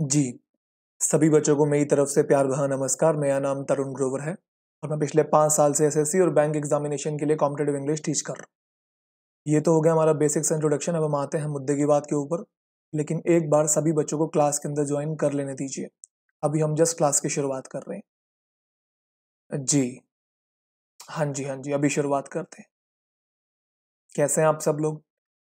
जी सभी बच्चों को मेरी तरफ से प्यार भरा नमस्कार मेरा नाम तरुण ग्रोवर है और मैं पिछले पाँच साल से एसएससी और बैंक एग्जामिनेशन के लिए कॉम्पिटेटिव इंग्लिश टीच कर रहा हूँ ये तो हो गया हमारा बेसिक्स इंट्रोडक्शन अब हम आते हैं मुद्दे की बात के ऊपर लेकिन एक बार सभी बच्चों को क्लास के अंदर ज्वाइन कर लेने दीजिए अभी हम जस्ट क्लास की शुरुआत कर रहे हैं जी हाँ जी हाँ जी अभी शुरुआत करते हैं कैसे हैं आप सब लोग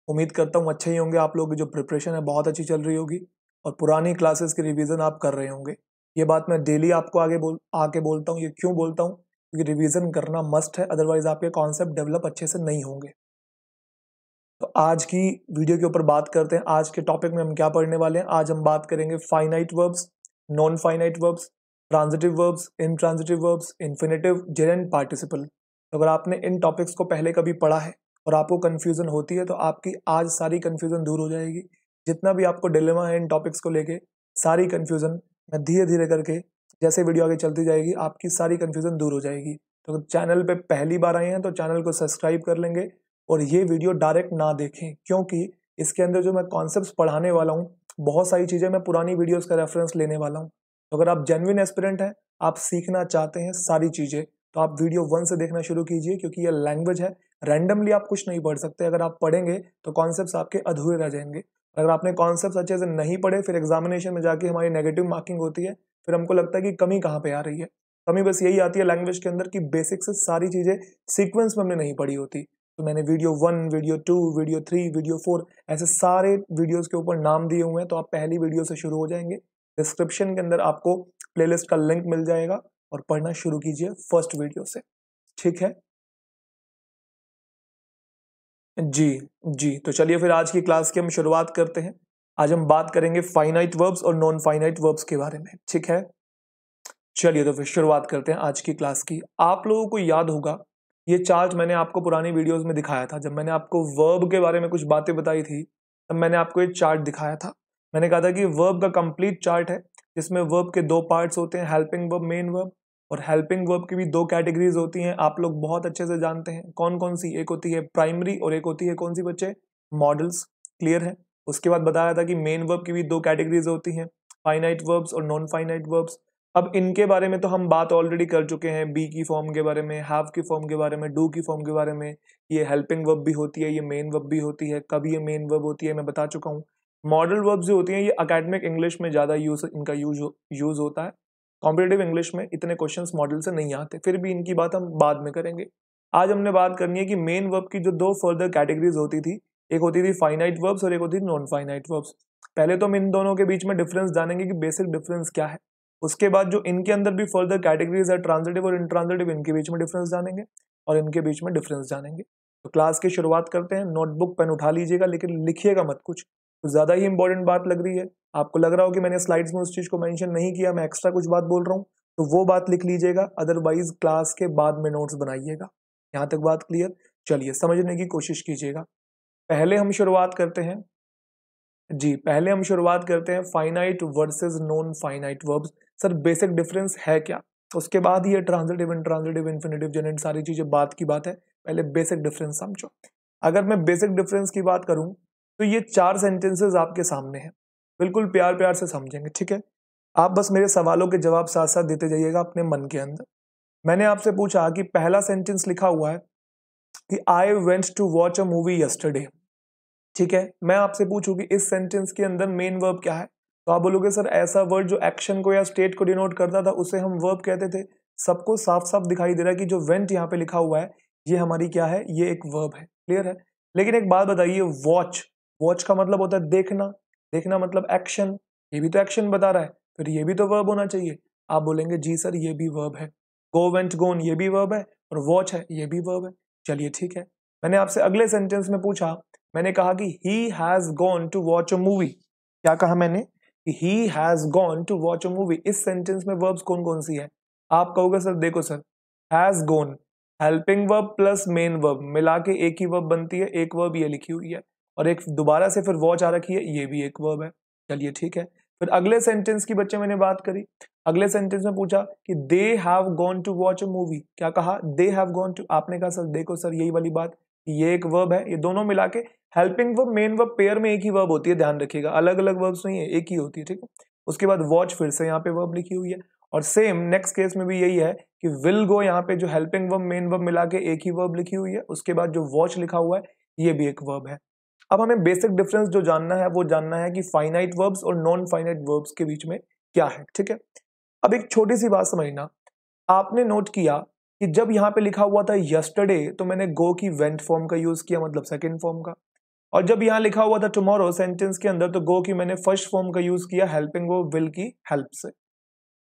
उम्मीद करता हूँ अच्छे ही होंगे आप लोग की जो प्रिपरेशन है बहुत अच्छी चल रही होगी और पुरानी क्लासेस के रिवीजन आप कर रहे होंगे ये बात मैं डेली आपको आगे बोल आके बोलता हूँ ये क्यों बोलता हूँ क्योंकि रिवीजन करना मस्ट है अदरवाइज आपके कॉन्सेप्ट डेवलप अच्छे से नहीं होंगे तो आज की वीडियो के ऊपर बात करते हैं आज के टॉपिक में हम क्या पढ़ने वाले हैं आज हम बात करेंगे finite verbs non finite verbs transitive verbs intransitive verbs infinitive gerund participle अगर आपने इन टॉपिक्स को पहले कभी पढ़ा है और आपको कन्फ्यूज़न होती है तो आपकी आज सारी कन्फ्यूज़न दूर हो जाएगी जितना भी आपको डिलेमा है इन टॉपिक्स को लेके सारी कन्फ्यूज़न मैं धीरे धीरे करके जैसे वीडियो आगे चलती जाएगी आपकी सारी कन्फ्यूज़न दूर हो जाएगी तो चैनल पर पहली बार आए हैं तो चैनल को सब्सक्राइब कर लेंगे और ये वीडियो डायरेक्ट ना देखें क्योंकि इसके अंदर जो मैं कॉन्सेप्ट पढ़ाने वाला हूँ बहुत सारी चीज़ें मैं पुरानी वीडियोज़ का रेफरेंस लेने वाला हूँ तो अगर आप जेनविन एस्पिरेंट हैं आप सीखना चाहते हैं सारी चीज़ें तो आप वीडियो वन से देखना शुरू कीजिए क्योंकि ये लैंग्वेज है रैंडमली आप कुछ नहीं पढ़ सकते अगर आप पढ़ेंगे तो कॉन्सेप्ट आपके अधूरे रह जाएंगे अगर आपने कॉन्सेप्ट अच्छे से नहीं पढ़े फिर एग्जामिनेशन में जाके हमारी नेगेटिव मार्किंग होती है फिर हमको लगता है कि कमी कहाँ पे आ रही है कमी बस यही आती है लैंग्वेज के अंदर कि बेसिक से सारी चीज़ें सीक्वेंस में हमने नहीं पढ़ी होती तो मैंने video one video two video three video four ऐसे सारे वीडियोज़ के ऊपर नाम दिए हुए हैं तो आप पहली वीडियो से शुरू हो जाएंगे डिस्क्रिप्शन के अंदर आपको प्लेलिस्ट का लिंक मिल जाएगा और पढ़ना शुरू कीजिए फर्स्ट वीडियो से ठीक है जी जी तो चलिए फिर आज की क्लास की हम शुरुआत करते हैं आज हम बात करेंगे फाइनाइट वर्ब्स और नॉन फाइनाइट वर्ब्स के बारे में ठीक है चलिए तो फिर शुरुआत करते हैं आज की क्लास की आप लोगों को याद होगा ये चार्ट मैंने आपको पुरानी वीडियोस में दिखाया था जब मैंने आपको वर्ब के बारे में कुछ बातें बताई थी तब मैंने आपको ये चार्ट दिखाया था मैंने कहा था कि वर्ब का कंप्लीट चार्ट है जिसमें वर्ब के दो पार्ट्स होते हैं हेल्पिंग वर्ब मेन वर्ब और हेल्पिंग वर्ब की भी दो कैटेगरीज होती हैं आप लोग बहुत अच्छे से जानते हैं कौन कौन सी एक होती है प्राइमरी और एक होती है कौन सी बच्चे मॉडल्स क्लियर है उसके बाद बताया था कि मेन वर्ब की भी दो कैटेगरीज होती हैं फाइनाइट वर्ब्स और नॉन फाइनाइट वर्ब्स अब इनके बारे में तो हम बात ऑलरेडी कर चुके हैं बी की फॉर्म के बारे में हैव की फॉर्म के बारे में डू की फॉर्म के बारे में ये हेल्पिंग वर्ब भी होती है ये मेन वर्ब भी होती है कभी ये मेन वर्ब होती है मैं बता चुका हूँ मॉडल वर्ब्स जो होती हैं ये अकेडमिक इंग्लिश में ज़्यादा यूज इनका यूज यूज़ होता है कॉम्पिटेटिव इंग्लिश में इतने क्वेश्चन मॉडल से नहीं आते फिर भी इनकी बात हम बाद में करेंगे आज हमने बात करनी है कि मेन वर्ब की जो दो फर्दर कैटेगरीज होती थी एक होती थी फाइनाइट वर्ब्स और एक होती थी नॉन फाइनाइट वर्ब्स पहले तो हम इन दोनों के बीच में डिफरेंस जानेंगे कि बेसिक डिफरेंस क्या है उसके बाद जो इनके अंदर भी फर्दर कैटेगरीज है ट्रांसलेटिव और इंट्रांजिटिव इनके बीच में डिफरेंस जानेंगे और इनके बीच में डिफरेंस जानेंगे तो क्लास की शुरुआत करते हैं नोटबुक पेन उठा लीजिएगा लेकिन लिखिएगा मत कुछ ज़्यादा ही इंपॉर्टेंट बात लग रही है आपको लग रहा हो कि मैंने स्लाइड्स में उस चीज़ को मेंशन नहीं किया मैं एक्स्ट्रा कुछ बात बोल रहा हूँ तो वो बात लिख लीजिएगा अदरवाइज क्लास के बाद में नोट्स बनाइएगा यहाँ तक बात क्लियर चलिए समझने की कोशिश कीजिएगा पहले हम शुरुआत करते हैं जी पहले हम शुरुआत करते हैं finite versus non finite verbs sir basic difference है क्या उसके बाद ये ट्रांजिटिव इंट्रांजिटिव इन्फिनेटिव जेनेट सारी चीज़ें बात की बात है पहले बेसिक डिफरेंस समझो अगर मैं बेसिक डिफरेंस की बात करूं तो ये चार सेंटेंसेस आपके सामने हैं बिल्कुल प्यार प्यार से समझेंगे ठीक है आप बस मेरे सवालों के जवाब साथ साथ देते जाइएगा अपने मन के अंदर मैंने आपसे पूछा कि पहला सेंटेंस लिखा हुआ है कि I went to watch a movie yesterday ठीक है मैं आपसे पूछूं कि इस सेंटेंस के अंदर मेन वर्ब क्या है तो आप बोलोगे सर ऐसा वर्ड जो एक्शन को या स्टेट को डिनोट करता था उसे हम वर्ब कहते थे सबको साफ साफ दिखाई दे रहा है कि जो वेंट यहाँ पे लिखा हुआ है ये हमारी क्या है ये एक वर्ब है क्लियर है लेकिन एक बात बताइए वॉच वॉच का मतलब होता है देखना देखना मतलब एक्शन ये भी तो एक्शन बता रहा है फिर ये भी तो वर्ब होना चाहिए आप बोलेंगे जी सर ये भी वर्ब है गो वेंट गोन ये भी वर्ब है और वॉच है ये भी वर्ब है चलिए ठीक है मैंने आपसे अगले सेंटेंस में पूछा मैंने कहा कि he has gone to watch a movie क्या कहा मैंने कि he has gone to watch a movie इस सेंटेंस में वर्ब्स कौन कौन सी है आप कहोगे सर देखो sir has gone helping verb plus main verb मिला के एक ही वर्ब बनती है एक वर्ब ये लिखी हुई है और एक दोबारा से फिर वॉच आ रखी है ये भी एक वर्ब है चलिए ठीक है फिर अगले सेंटेंस की बच्चे मैंने बात करी अगले सेंटेंस में पूछा कि they have gone to watch a movie क्या कहा दे हैव गॉन टू आपने कहा सर देखो सर यही वाली बात ये एक वर्ब है ये दोनों मिला के helping verb main verb pair में एक ही वर्ब होती है ध्यान रखिएगा अलग अलग वर्ब्स नहीं है एक ही होती है ठीक है उसके बाद वॉच फिर से यहाँ पे वर्ब लिखी हुई है और सेम नेक्स्ट केस में भी यही है कि विल गो यहाँ पे जो हेल्पिंग वर्ब मेन वर्ब मिला के एक ही वर्ब लिखी हुई है उसके बाद जो वॉच लिखा हुआ है ये भी एक वर्ब है अब हमें बेसिक डिफरेंस जो जानना है वो जानना है कि फाइनाइट वर्ब्स और नॉन फाइनाइट वर्ब्स के बीच में क्या है ठीक है अब एक छोटी सी बात समझना आपने नोट किया कि जब यहाँ पे लिखा हुआ था यस्टरडे तो मैंने गो की वेंट फॉर्म का यूज किया मतलब सेकेंड फॉर्म का और जब यहाँ लिखा हुआ था टुमारो सेंटेंस के अंदर तो गो की मैंने फर्स्ट फॉर्म का यूज किया हेल्पिंग वो विल की हेल्प से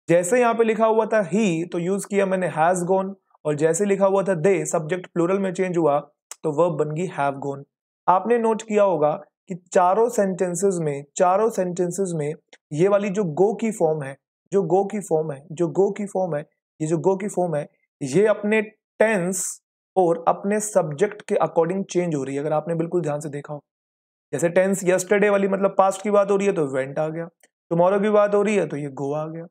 जैसे यहाँ पे लिखा हुआ था ही तो यूज किया मैंने हैज गोन और जैसे लिखा हुआ था दे सब्जेक्ट प्लूरल में चेंज हुआ तो वर्ब बन गई हैव गोन आपने नोट किया होगा कि चारों सेंटेंसेस में चारों सेंटेंसेस में ये वाली जो गो की फॉर्म है जो गो की फॉर्म है जो गो की फॉर्म है ये जो गो की फॉर्म है ये अपने टेंस और अपने सब्जेक्ट के अकॉर्डिंग चेंज हो रही है अगर आपने बिल्कुल ध्यान से देखा हो जैसे टेंस यस्टरडे वाली मतलब पास्ट की बात हो रही है तो वेंट आ गया टुमारो की बात हो रही है तो ये गो आ गया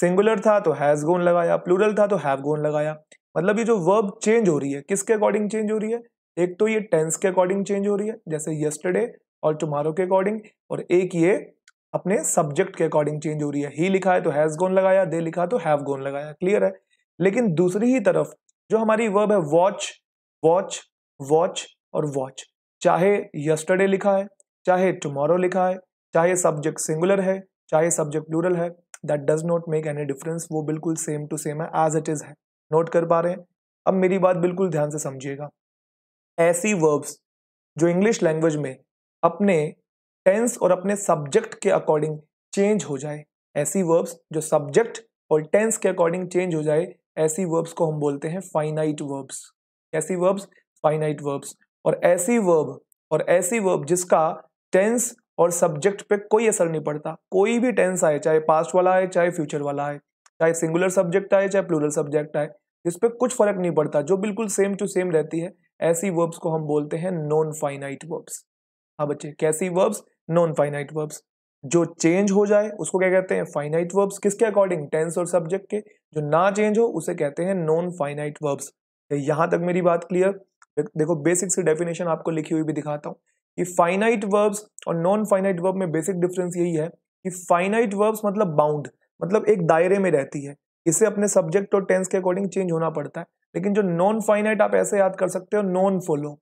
सिंगुलर था तो हैज गोन लगाया प्लूरल था तो हैव गोन लगाया मतलब ये जो वर्ब चेंज हो रही है किसके अकॉर्डिंग चेंज हो रही है एक तो ये टेंस के अकॉर्डिंग चेंज हो रही है जैसे यस्टरडे और टुमारो के अकॉर्डिंग और एक ये अपने सब्जेक्ट के अकॉर्डिंग चेंज हो रही है ही लिखा है तो हैज गोन लगाया दे लिखा तो हैव गोन लगाया क्लियर है लेकिन दूसरी ही तरफ जो हमारी वर्ब है वॉच वॉच वॉच और वॉच चाहे यस्टरडे लिखा है चाहे टुमारो लिखा है चाहे सब्जेक्ट सिंगुलर है चाहे सब्जेक्ट प्लूरल है that does not make any difference वो बिल्कुल सेम टू सेम है एज इट इज़ है नोट कर पा रहे हैं अब मेरी बात बिल्कुल ध्यान से समझिएगा ऐसी वर्ब्स जो इंग्लिश लैंग्वेज में अपने टेंस और अपने सब्जेक्ट के अकॉर्डिंग चेंज हो जाए ऐसी वर्ब्स जो सब्जेक्ट और टेंस के अकॉर्डिंग चेंज हो जाए ऐसी वर्ब्स को हम बोलते हैं फाइनाइट वर्ब्स ऐसी वर्ब्स फाइनाइट वर्ब्स और ऐसी वर्ब और ऐसी वर्ब जिसका टेंस और सब्जेक्ट पे कोई असर नहीं पड़ता कोई भी टेंस आए चाहे पास्ट वाला आए चाहे फ्यूचर वाला आए चाहे सिंगुलर सब्जेक्ट आए चाहे प्लूरल सब्जेक्ट आए जिस पर कुछ फर्क नहीं पड़ता जो बिल्कुल सेम टू सेम रहती है ऐसी वर्ब्स को हम बोलते हैं नॉन फाइनाइट वर्ब्स हाँ बच्चे कैसी वर्ब्स नॉन फाइनाइट वर्ब्स जो चेंज हो जाए उसको क्या कहते हैं फाइनाइट वर्ब्स किसके अकॉर्डिंग टेंस और सब्जेक्ट के जो ना चेंज हो उसे कहते हैं नॉन फाइनाइट वर्ब्स यहाँ तक मेरी बात क्लियर देखो बेसिक से डेफिनेशन आपको लिखी हुई भी दिखाता हूँ कि फाइनाइट वर्ब्स और नॉन फाइनाइट वर्ब में बेसिक डिफरेंस यही है कि फाइनाइट वर्ब्स मतलब बाउंड मतलब एक दायरे में रहती है इसे अपने सब्जेक्ट और टेंस के अकॉर्डिंग चेंज होना पड़ता है लेकिन जो नॉन फाइनाइट आप ऐसे याद कर सकते हो नॉन फॉलो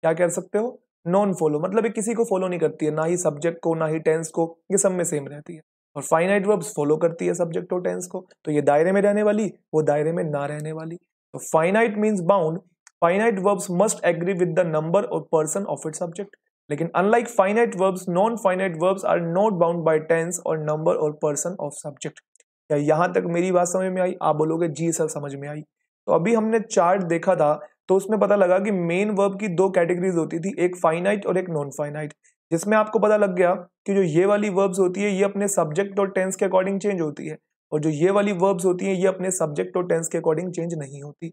क्या कर सकते हो नॉन फॉलो मतलब ये किसी को फॉलो नहीं करती है ना ही सब्जेक्ट को ना ही टेंस को ये सब में सेम रहती है और फाइनाइट वर्ब्स फॉलो करती है सब्जेक्ट और टेंस को तो ये दायरे में रहने वाली वो दायरे में ना रहने वाली तो finite means bound finite verbs must agree with the number और पर्सन ऑफ इट सब्जेक्ट लेकिन unlike finite verbs non finite verbs are not bound by tense और नंबर और पर्सन ऑफ सब्जेक्ट क्या यहाँ तक मेरी बात समझ में आई आप बोलोगे जी सर समझ में आई तो अभी हमने चार्ट देखा था तो उसमें पता लगा कि मेन वर्ब की दो कैटेगरीज होती थी एक फाइनाइट और एक नॉन फाइनाइट जिसमें आपको पता लग गया कि जो ये वाली वर्ब्स होती है ये अपने सब्जेक्ट और टेंस के अकॉर्डिंग चेंज होती है और जो ये वाली वर्ब्स होती है ये अपने सब्जेक्ट और टेंस के अकॉर्डिंग चेंज नहीं होती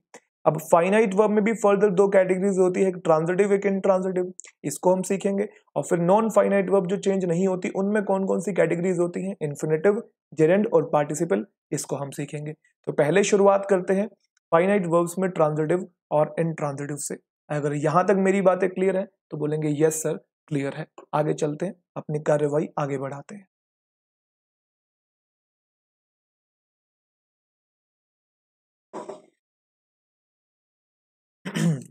अब फाइनाइट वर्ब में भी फर्दर दो कैटेगरीज होती है एक ट्रांजिटिव एक इनट्रांजिटिव इसको हम सीखेंगे और फिर नॉन फाइनाइट वर्ब जो चेंज नहीं होती उनमें कौन कौन सी कैटेगरीज होती हैं इन्फिनेटिव जेरेंड और पार्टिसिपल इसको हम सीखेंगे तो पहले शुरुआत करते हैं फाइनाइट वर्ब्स में ट्रांजिटिव और इनट्रांजिटिव से अगर यहां तक मेरी बातें क्लियर है तो बोलेंगे यस सर क्लियर है आगे चलते हैं अपनी कार्यवाही आगे बढ़ाते हैं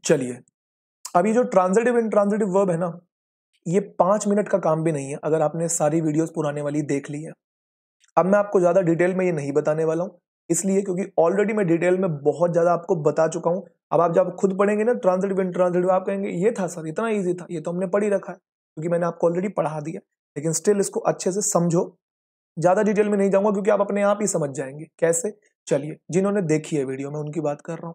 चलिए अभी जो ट्रांजिटिव इन ट्रांजिटिव वर्ब है ना ये पांच मिनट का काम भी नहीं है अगर आपने सारी वीडियोस पुराने वाली देख ली है अब मैं आपको ज्यादा डिटेल में ये नहीं बताने वाला हूं इसलिए क्योंकि ऑलरेडी मैं डिटेल में बहुत ज़्यादा आपको बता चुका हूँ अब आप जब खुद पढ़ेंगे ना ट्रांसलेटिव इन ट्रांसलेटिव आप कहेंगे ये था सर इतना ईजी था ये तो हमने पढ़ ही रखा है क्योंकि मैंने आपको ऑलरेडी पढ़ा दिया लेकिन स्टिल इसको अच्छे से समझो ज़्यादा डिटेल में नहीं जाऊंगा क्योंकि आप अपने आप ही समझ जाएंगे कैसे चलिए जिन्होंने देखी है वीडियो में उनकी बात कर रहा हूँ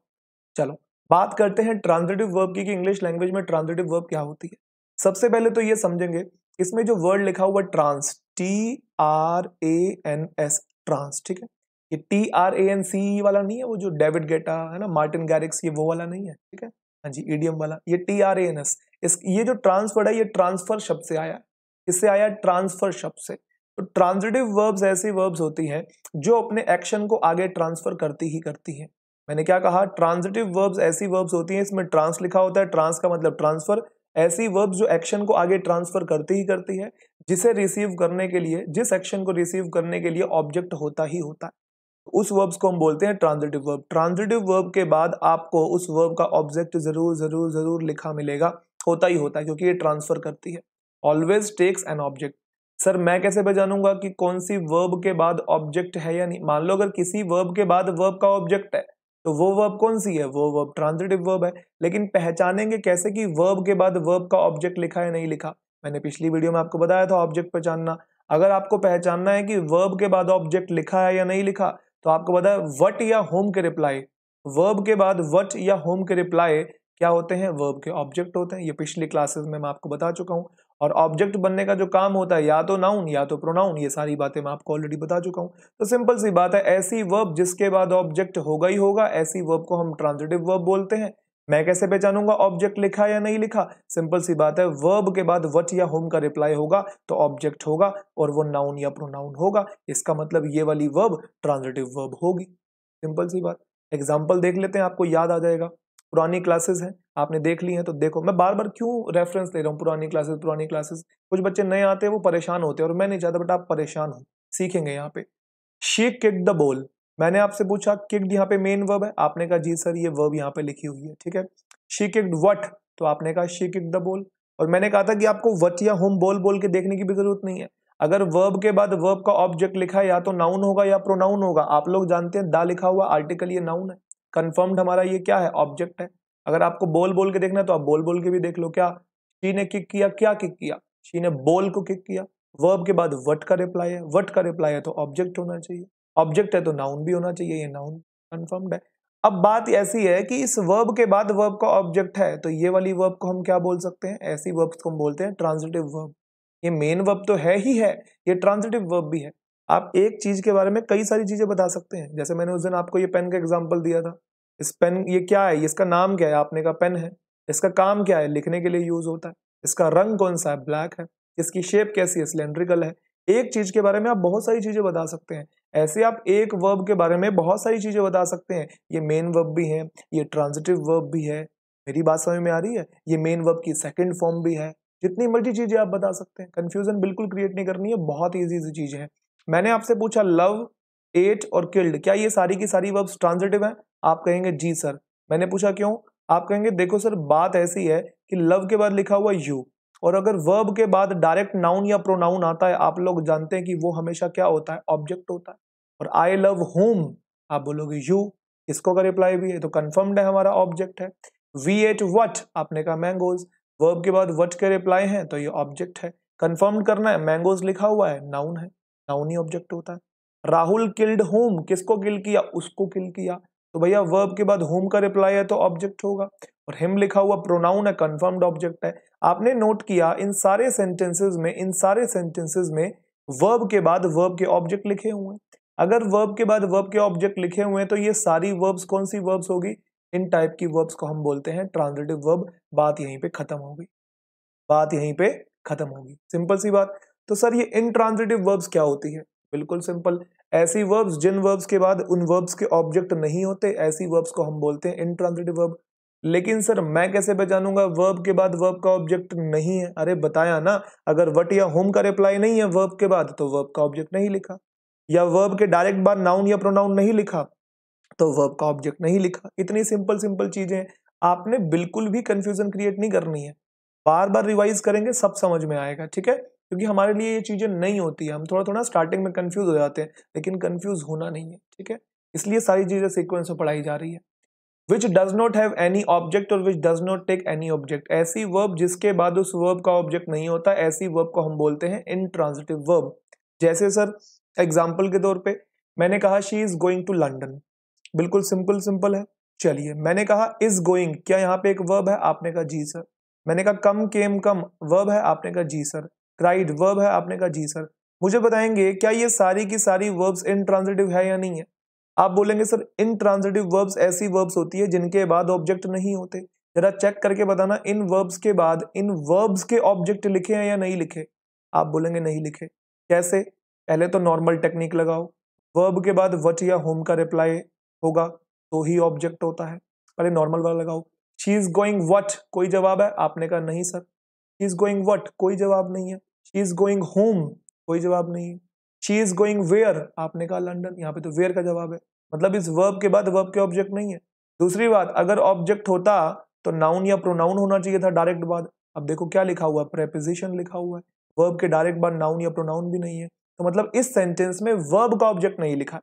चलो बात करते हैं ट्रांसलेटिव वर्ब की कि इंग्लिश लैंग्वेज में ट्रांसलेटिव वर्ब क्या होती है सबसे पहले तो ये समझेंगे इसमें जो वर्ड लिखा हुआ trans T R A N S trans ठीक है ये T R A N C वाला नहीं है वो जो डेविड गेटा है ना मार्टिन गैरिक्स ये वो वाला नहीं है ठीक है हाँ जी ईडीएम वाला ये T R A N S इस ये जो ट्रांसफर्ड है ये ट्रांसफर शब्द से आया इससे आया ट्रांसफर शब्द से तो ट्रांजिटिव वर्ब्स ऐसी वर्ब्स होती हैं जो अपने एक्शन को आगे ट्रांसफर करती ही करती हैं मैंने क्या कहा ट्रांजिटिव वर्ब्स ऐसी वर्ब्स होती हैं इसमें ट्रांस लिखा होता है ट्रांस का मतलब ट्रांसफर ऐसी वर्ब्स जो एक्शन को आगे ट्रांसफर करती ही करती है जिसे रिसीव करने के लिए जिस एक्शन को रिसीव करने के लिए ऑब्जेक्ट होता ही होता है उस वर्ब्स को हम बोलते हैं ट्रांजिटिव वर्ब ट्रांजिटिव वर्ब के बाद आपको उस वर्ब का ऑब्जेक्ट जरूर जरूर जरूर लिखा मिलेगा होता ही होता है क्योंकि ये ट्रांसफर करती है always takes an object sir मैं कैसे बजानूंगा कि कौन सी वर्ब के बाद ऑब्जेक्ट है या नहीं मान लो अगर किसी वर्ब के बाद वर्ब का ऑब्जेक्ट है तो वो वर्ब कौन सी है वो वर्ब ट्रांजिटिव वर्ब है लेकिन पहचानेंगे कैसे कि वर्ब के बाद वर्ब का ऑब्जेक्ट लिखा है नहीं लिखा मैंने पिछली वीडियो में आपको बताया था ऑब्जेक्ट पहचानना अगर आपको पहचानना है कि वर्ब के बाद ऑब्जेक्ट लिखा है या नहीं लिखा तो आपको पता है वट या होम के रिप्लाई वर्ब के बाद वट या होम के रिप्लाई क्या होते हैं वर्ब के ऑब्जेक्ट होते हैं ये पिछली क्लासेस में मैं आपको बता चुका हूँ और ऑब्जेक्ट बनने का जो काम होता है या तो नाउन या तो प्रोनाउन ये सारी बातें मैं आपको ऑलरेडी बता चुका हूँ तो सिंपल सी बात है ऐसी वर्ब जिसके बाद ऑब्जेक्ट होगा ही होगा ऐसी वर्ब को हम ट्रांजिटिव वर्ब बोलते हैं मैं कैसे पहचानूंगा ऑब्जेक्ट लिखा या नहीं लिखा सिंपल सी बात है वर्ब के बाद वट या होम का रिप्लाई होगा तो ऑब्जेक्ट होगा और वो नाउन या प्रोनाउन होगा इसका मतलब ये वाली वर्ब ट्रांजिटिव वर्ब होगी सिंपल सी बात एग्जाम्पल देख लेते हैं आपको याद आ जाएगा पुरानी क्लासेस हैं आपने देख ली हैं तो देखो मैं बार बार क्यों रेफरेंस ले रहा हूँ पुरानी क्लासेस पुरानी क्लासेस कुछ बच्चे नए आते हैं वो परेशान होते हैं और मैं नहीं चाहता बट आप परेशान हो सीखेंगे यहाँ पे शी किक द बॉल मैंने आपसे पूछा किड यहाँ पे मेन वर्ब है आपने कहा जी सर ये वर्ब यहाँ पे लिखी हुई है ठीक है शी किड वट तो आपने कहा शी किड द बोल और मैंने कहा था कि आपको वट या होम बोल बोल के देखने की भी जरूरत नहीं है अगर वर्ब के बाद वर्ब का ऑब्जेक्ट लिखा है या तो नाउन होगा या प्रोनाउन होगा आप लोग जानते हैं दा लिखा हुआ आर्टिकल ये नाउन है कन्फर्म्ड हमारा ये क्या है ऑब्जेक्ट है अगर आपको बोल बोल के देखना है तो आप बोल बोल के भी देख लो क्या शी ने किक किया क्या किक किया शी ने बोल को किक किया वर्ब के बाद वट का रिप्लाई है वट का रिप्लाई है तो ऑब्जेक्ट होना चाहिए ऑब्जेक्ट है तो नाउन भी होना चाहिए ये नाउन कन्फर्म्ड है अब बात ऐसी है कि इस वर्ब के बाद वर्ब का ऑब्जेक्ट है तो ये वाली वर्ब को हम क्या बोल सकते हैं ऐसी वर्ब को हम बोलते हैं ट्रांजिटिव वर्ब ये मेन वर्ब तो है ही है ये ट्रांजिटिव वर्ब भी है आप एक चीज के बारे में कई सारी चीजें बता सकते हैं जैसे मैंने उस दिन आपको ये पेन का एग्जाम्पल दिया था इस पेन ये क्या है इसका नाम क्या है आपने का पेन है इसका काम क्या है लिखने के लिए यूज होता है इसका रंग कौन सा है ब्लैक है इसकी शेप कैसी है सिलेंड्रिकल है एक चीज के बारे में आप बहुत सारी चीजें बता सकते हैं ऐसे आप एक वर्ब के बारे में बहुत सारी चीज़ें बता सकते हैं ये मेन वर्ब भी है ये ट्रांजिटिव वर्ब भी है मेरी बात समझ में आ रही है ये मेन वर्ब की सेकंड फॉर्म भी है जितनी मर्जी चीज़ें आप बता सकते हैं कन्फ्यूजन बिल्कुल क्रिएट नहीं करनी है बहुत ईजी सी चीज़ें हैं मैंने आपसे पूछा लव एट और किल्ड क्या ये सारी की सारी वर्ब्स ट्रांजिटिव हैं आप कहेंगे जी सर मैंने पूछा क्यों आप कहेंगे देखो सर बात ऐसी है कि लव के बाद लिखा हुआ यू और अगर वर्ब के बाद डायरेक्ट नाउन या प्रोनाउन आता है आप लोग जानते हैं कि वो हमेशा क्या होता है ऑब्जेक्ट होता है और आई लव होम आप बोलोगे यू इसको का रिप्लाई भी है तो कन्फर्म्ड है हमारा ऑब्जेक्ट है वी एट वट आपने कहा मैंगोज वर्ब के बाद वट के रिप्लाई है तो ये ऑब्जेक्ट है कन्फर्म करना है मैंगोज लिखा हुआ है नाउन है नाउन ही ऑब्जेक्ट होता है राहुल किल्ड होम किसको किल किया उसको किल किया तो भैया वर्ब के बाद होम का रिप्लाई है तो ऑब्जेक्ट होगा और हिम लिखा हुआ प्रोनाउन है कन्फर्म्ड ऑब्जेक्ट है आपने नोट किया इन सारे सेंटेंसेस में इन सारे सेंटेंसेस में वर्ब के बाद वर्ब के ऑब्जेक्ट लिखे हुए हैं अगर वर्ब के बाद वर्ब के ऑब्जेक्ट लिखे हुए हैं तो ये सारी वर्ब्स कौन सी वर्ब्स होगी इन टाइप की वर्ब्स को हम बोलते हैं ट्रांसलेटिव वर्ब बात यहीं पे खत्म होगी बात यहीं पे खत्म होगी सिंपल सी बात तो सर ये इन ट्रांसलेटिव वर्ब्स क्या होती है बिल्कुल सिंपल ऐसी वर्ब्स जिन वर्ब्स के बाद उन वर्ब्स के ऑब्जेक्ट नहीं होते ऐसी वर्ब्स को हम बोलते हैं इन ट्रांसलेटिव वर्ब लेकिन सर मैं कैसे पहचानूंगा वर्ब के बाद वर्ब का ऑब्जेक्ट नहीं है अरे बताया ना अगर वट या होम का रिप्लाई नहीं है वर्ब के बाद तो वर्ब का ऑब्जेक्ट नहीं लिखा या वर्ब के डायरेक्ट बाद नाउन या प्रोनाउन नहीं लिखा तो वर्ब का ऑब्जेक्ट नहीं लिखा इतनी सिंपल सिंपल चीजें आपने बिल्कुल भी कंफ्यूजन क्रिएट नहीं करनी है बार बार रिवाइज करेंगे सब समझ में आएगा ठीक है क्योंकि हमारे लिए ये चीजें नहीं होती है हम थोड़ा थोड़ा स्टार्टिंग में कंफ्यूज हो जाते हैं लेकिन कंफ्यूज होना नहीं है ठीक है इसलिए सारी चीजें सिक्वेंस में पढ़ाई जा रही है which does not have any object और which does not take any object ऐसी वर्ब जिसके बाद उस वर्ब का ऑब्जेक्ट नहीं होता ऐसी वर्ब को हम बोलते हैं इन ट्रांजिटिव वर्ब जैसे सर एग्जाम्पल के तौर पर मैंने कहा she is going to London बिल्कुल सिंपल सिंपल है चलिए मैंने कहा इज गोइंग क्या यहाँ पे एक वर्ब है आपने कहा जी सर मैंने कहा कम केम कम वर्ब है आपने कहा जी सर क्राइड वर्ब है आपने कहा जी सर मुझे बताएंगे क्या ये सारी की सारी वर्ब्स ट्रांजिटिव है या नहीं है आप बोलेंगे सर इन ट्रांजिटिव वर्ब्स ऐसी वर्ब्स होती है जिनके बाद ऑब्जेक्ट नहीं होते जरा चेक करके बताना इन वर्ब्स के बाद इन वर्ब्स के ऑब्जेक्ट लिखे हैं या नहीं लिखे आप बोलेंगे नहीं लिखे कैसे पहले तो नॉर्मल टेक्निक लगाओ वर्ब के बाद वट या होम का रिप्लाई होगा तो ही ऑब्जेक्ट होता है पहले नॉर्मल वाला लगाओ शी इज गोइंग वट कोई जवाब है आपने कहा नहीं sir she is going what कोई जवाब नहीं है शी इज गोइंग होम कोई जवाब नहीं है शी इज गोइंग वेयर आपने कहा लंडन यहाँ पे तो वेयर का जवाब है मतलब इस वर्ब के बाद वर्ब के ऑब्जेक्ट नहीं है दूसरी बात अगर ऑब्जेक्ट होता तो नाउन या प्रोनाउन होना चाहिए था डायरेक्ट बाद अब देखो क्या लिखा हुआ है प्रेपोजिशन लिखा हुआ है वर्ब के डायरेक्ट बाद नाउन या प्रोनाउन भी नहीं है तो मतलब इस सेंटेंस में वर्ब का ऑब्जेक्ट नहीं लिखा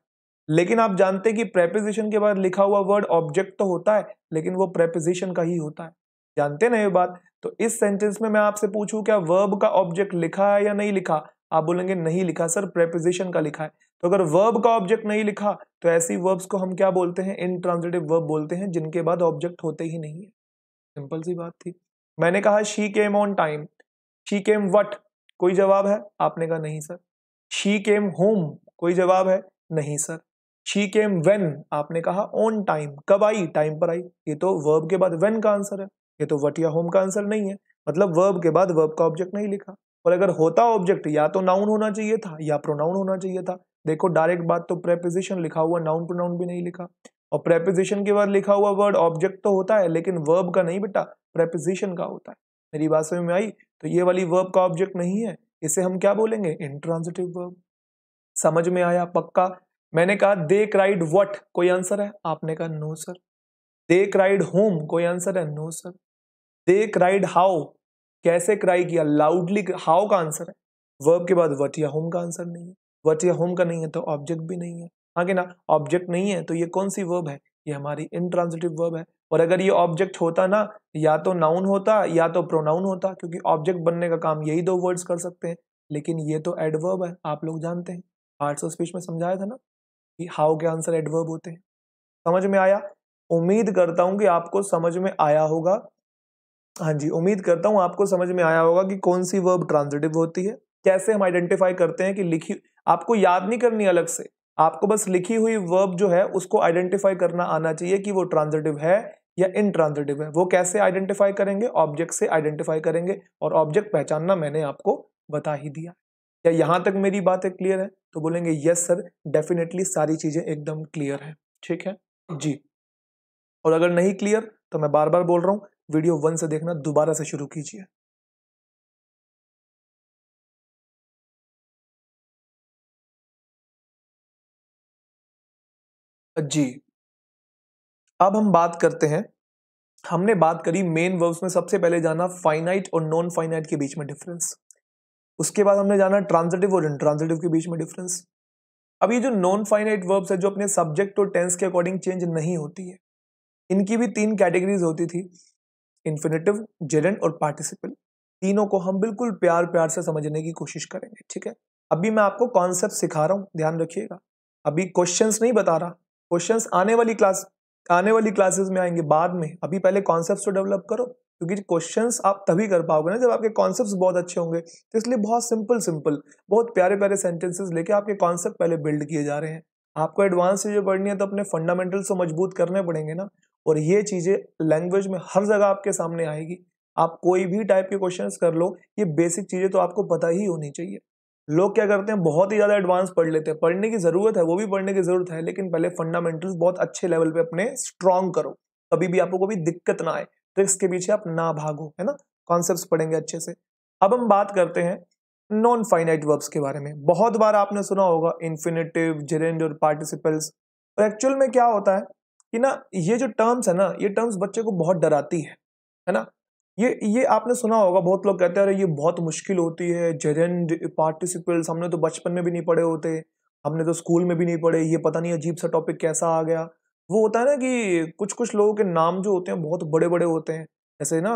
लेकिन आप जानते हैं कि प्रेपोजिशन के बाद लिखा हुआ वर्ड ऑब्जेक्ट तो होता है लेकिन वो प्रेपोजिशन का ही होता है जानते ना ये बात तो इस सेंटेंस में मैं आपसे पूछूं क्या वर्ब का ऑब्जेक्ट लिखा है या नहीं लिखा आप बोलेंगे नहीं लिखा सर प्रेपोजिशन का लिखा है तो अगर वर्ब का ऑब्जेक्ट नहीं लिखा तो ऐसी वर्ब्स को हम क्या बोलते हैं इनट्रांजिटिव वर्ब बोलते हैं जिनके बाद ऑब्जेक्ट होते ही नहीं है सिंपल सी बात थी मैंने कहा she came on time she came what कोई जवाब है आपने कहा नहीं सर शी केम होम कोई जवाब है नहीं सर शी केम वेन आपने कहा ऑन टाइम कब आई टाइम पर आई ये तो वर्ब के बाद वेन का आंसर है ये तो वट या होम का आंसर नहीं है मतलब वर्ब के बाद वर्ब का ऑब्जेक्ट नहीं लिखा और अगर होता ऑब्जेक्ट या तो नाउन होना चाहिए था या प्रोनाउन होना चाहिए था देखो डायरेक्ट बात तो प्रेपोजिशन लिखा हुआ नाउन प्रोनाउन भी नहीं लिखा और प्रेपोजिशन के बाद लिखा हुआ वर्ड ऑब्जेक्ट तो होता है लेकिन वर्ब का नहीं बेटा प्रेपोजिशन का होता है मेरी बात समझ में आई तो ये वाली वर्ब का ऑब्जेक्ट नहीं है इसे हम क्या बोलेंगे इंट्रांजिटिव वर्ब समझ में आया पक्का मैंने कहा दे क्राइड वट कोई आंसर है आपने कहा no sir they cried home कोई आंसर है no sir they cried how कैसे क्राई किया लाउडली हाउ का आंसर है वर्ब के बाद वट या होम का आंसर नहीं है वट या होम का नहीं है तो ऑब्जेक्ट भी नहीं है आगे हाँ ना ऑब्जेक्ट नहीं है तो ये कौन सी वर्ब है ये हमारी इनट्रांसिटिव वर्ब है और अगर ये ऑब्जेक्ट होता ना या तो नाउन होता या तो प्रोनाउन होता क्योंकि ऑब्जेक्ट बनने का काम यही दो वर्ड्स कर सकते हैं लेकिन ये तो एडवर्ब है आप लोग जानते हैं आर्ट्स ऑफ स्पीच में समझाया था ना कि हाउ के आंसर एडवर्ब होते हैं समझ में आया उम्मीद करता हूँ कि आपको समझ में आया होगा हाँ जी उम्मीद करता हूँ आपको समझ में आया होगा कि कौन सी वर्ब ट्रांजिटिव होती है कैसे हम आइडेंटिफाई करते हैं कि लिखी आपको याद नहीं करनी अलग से आपको बस लिखी हुई वर्ब जो है उसको आइडेंटिफाई करना आना चाहिए कि वो ट्रांजिटिव है या इनट्रांजिटिव है वो कैसे आइडेंटिफाई करेंगे ऑब्जेक्ट से आइडेंटिफाई करेंगे और ऑब्जेक्ट पहचानना मैंने आपको बता ही दिया क्या यहाँ तक मेरी बातें क्लियर है तो बोलेंगे यस सर डेफिनेटली सारी चीज़ें एकदम क्लियर है ठीक है जी और अगर नहीं क्लियर तो मैं बार बार बोल रहा हूँ वीडियो वन से देखना दोबारा से शुरू कीजिए जी अब हम बात करते हैं हमने बात करी मेन वर्ब्स में सबसे पहले जाना फाइनाइट और नॉन फाइनाइट के बीच में डिफरेंस उसके बाद हमने जाना ट्रांजिटिव और इंट्रांजिटिव के बीच में डिफरेंस अब ये जो नॉन फाइनाइट वर्ब्स है जो अपने सब्जेक्ट और टेंस के अकॉर्डिंग चेंज नहीं होती है इनकी भी तीन कैटेगरीज होती थी इन्फिनेटिव जेरेंट और पार्टिसिपल तीनों को हम बिल्कुल प्यार प्यार से समझने की कोशिश करेंगे ठीक है अभी मैं आपको कॉन्सेप्ट सिखा रहा हूँ ध्यान रखिएगा अभी क्वेश्चंस नहीं बता रहा क्वेश्चंस आने वाली क्लास आने वाली क्लासेस में आएंगे बाद में अभी पहले कॉन्सेप्ट को डेवलप करो क्योंकि क्वेश्चंस आप तभी कर पाओगे ना जब आपके कॉन्सेप्ट्स बहुत अच्छे होंगे तो इसलिए बहुत सिंपल सिंपल बहुत प्यारे प्यारे सेंटेंसेस लेके आपके कॉन्सेप्ट पहले बिल्ड किए जा रहे हैं आपको एडवांस चीज़ें पढ़नी है तो अपने फंडामेंटल्स को मजबूत करने पड़ेंगे ना और ये चीज़ें लैंग्वेज में हर जगह आपके सामने आएगी आप कोई भी टाइप के क्वेश्चन कर लो ये बेसिक चीज़ें तो आपको पता ही होनी चाहिए लोग क्या करते हैं बहुत ही ज़्यादा एडवांस पढ़ लेते हैं पढ़ने की ज़रूरत है वो भी पढ़ने की ज़रूरत है लेकिन पहले फंडामेंटल्स बहुत अच्छे लेवल पे अपने स्ट्रांग करो कभी भी आपको कोई दिक्कत ना आए ट्रिक्स तो के पीछे आप ना भागो है ना कॉन्सेप्ट पढ़ेंगे अच्छे से अब हम बात करते हैं नॉन फाइनाइट वर्ब्स के बारे में बहुत बार आपने सुना होगा इन्फिनेटिव जेरेंड और पार्टिसिपल्स और एक्चुअल में क्या होता है कि ना ये जो टर्म्स है ना ये टर्म्स बच्चे को बहुत डराती है है ना ये ये आपने सुना होगा बहुत लोग कहते हैं अरे ये बहुत मुश्किल होती है जेरेंड पार्टिसिपल्स हमने तो बचपन में भी नहीं पढ़े होते हमने तो स्कूल में भी नहीं पढ़े ये पता नहीं अजीब सा टॉपिक कैसा आ गया वो होता है ना कि कुछ कुछ लोगों के नाम जो होते हैं बहुत बड़े बड़े होते हैं जैसे ना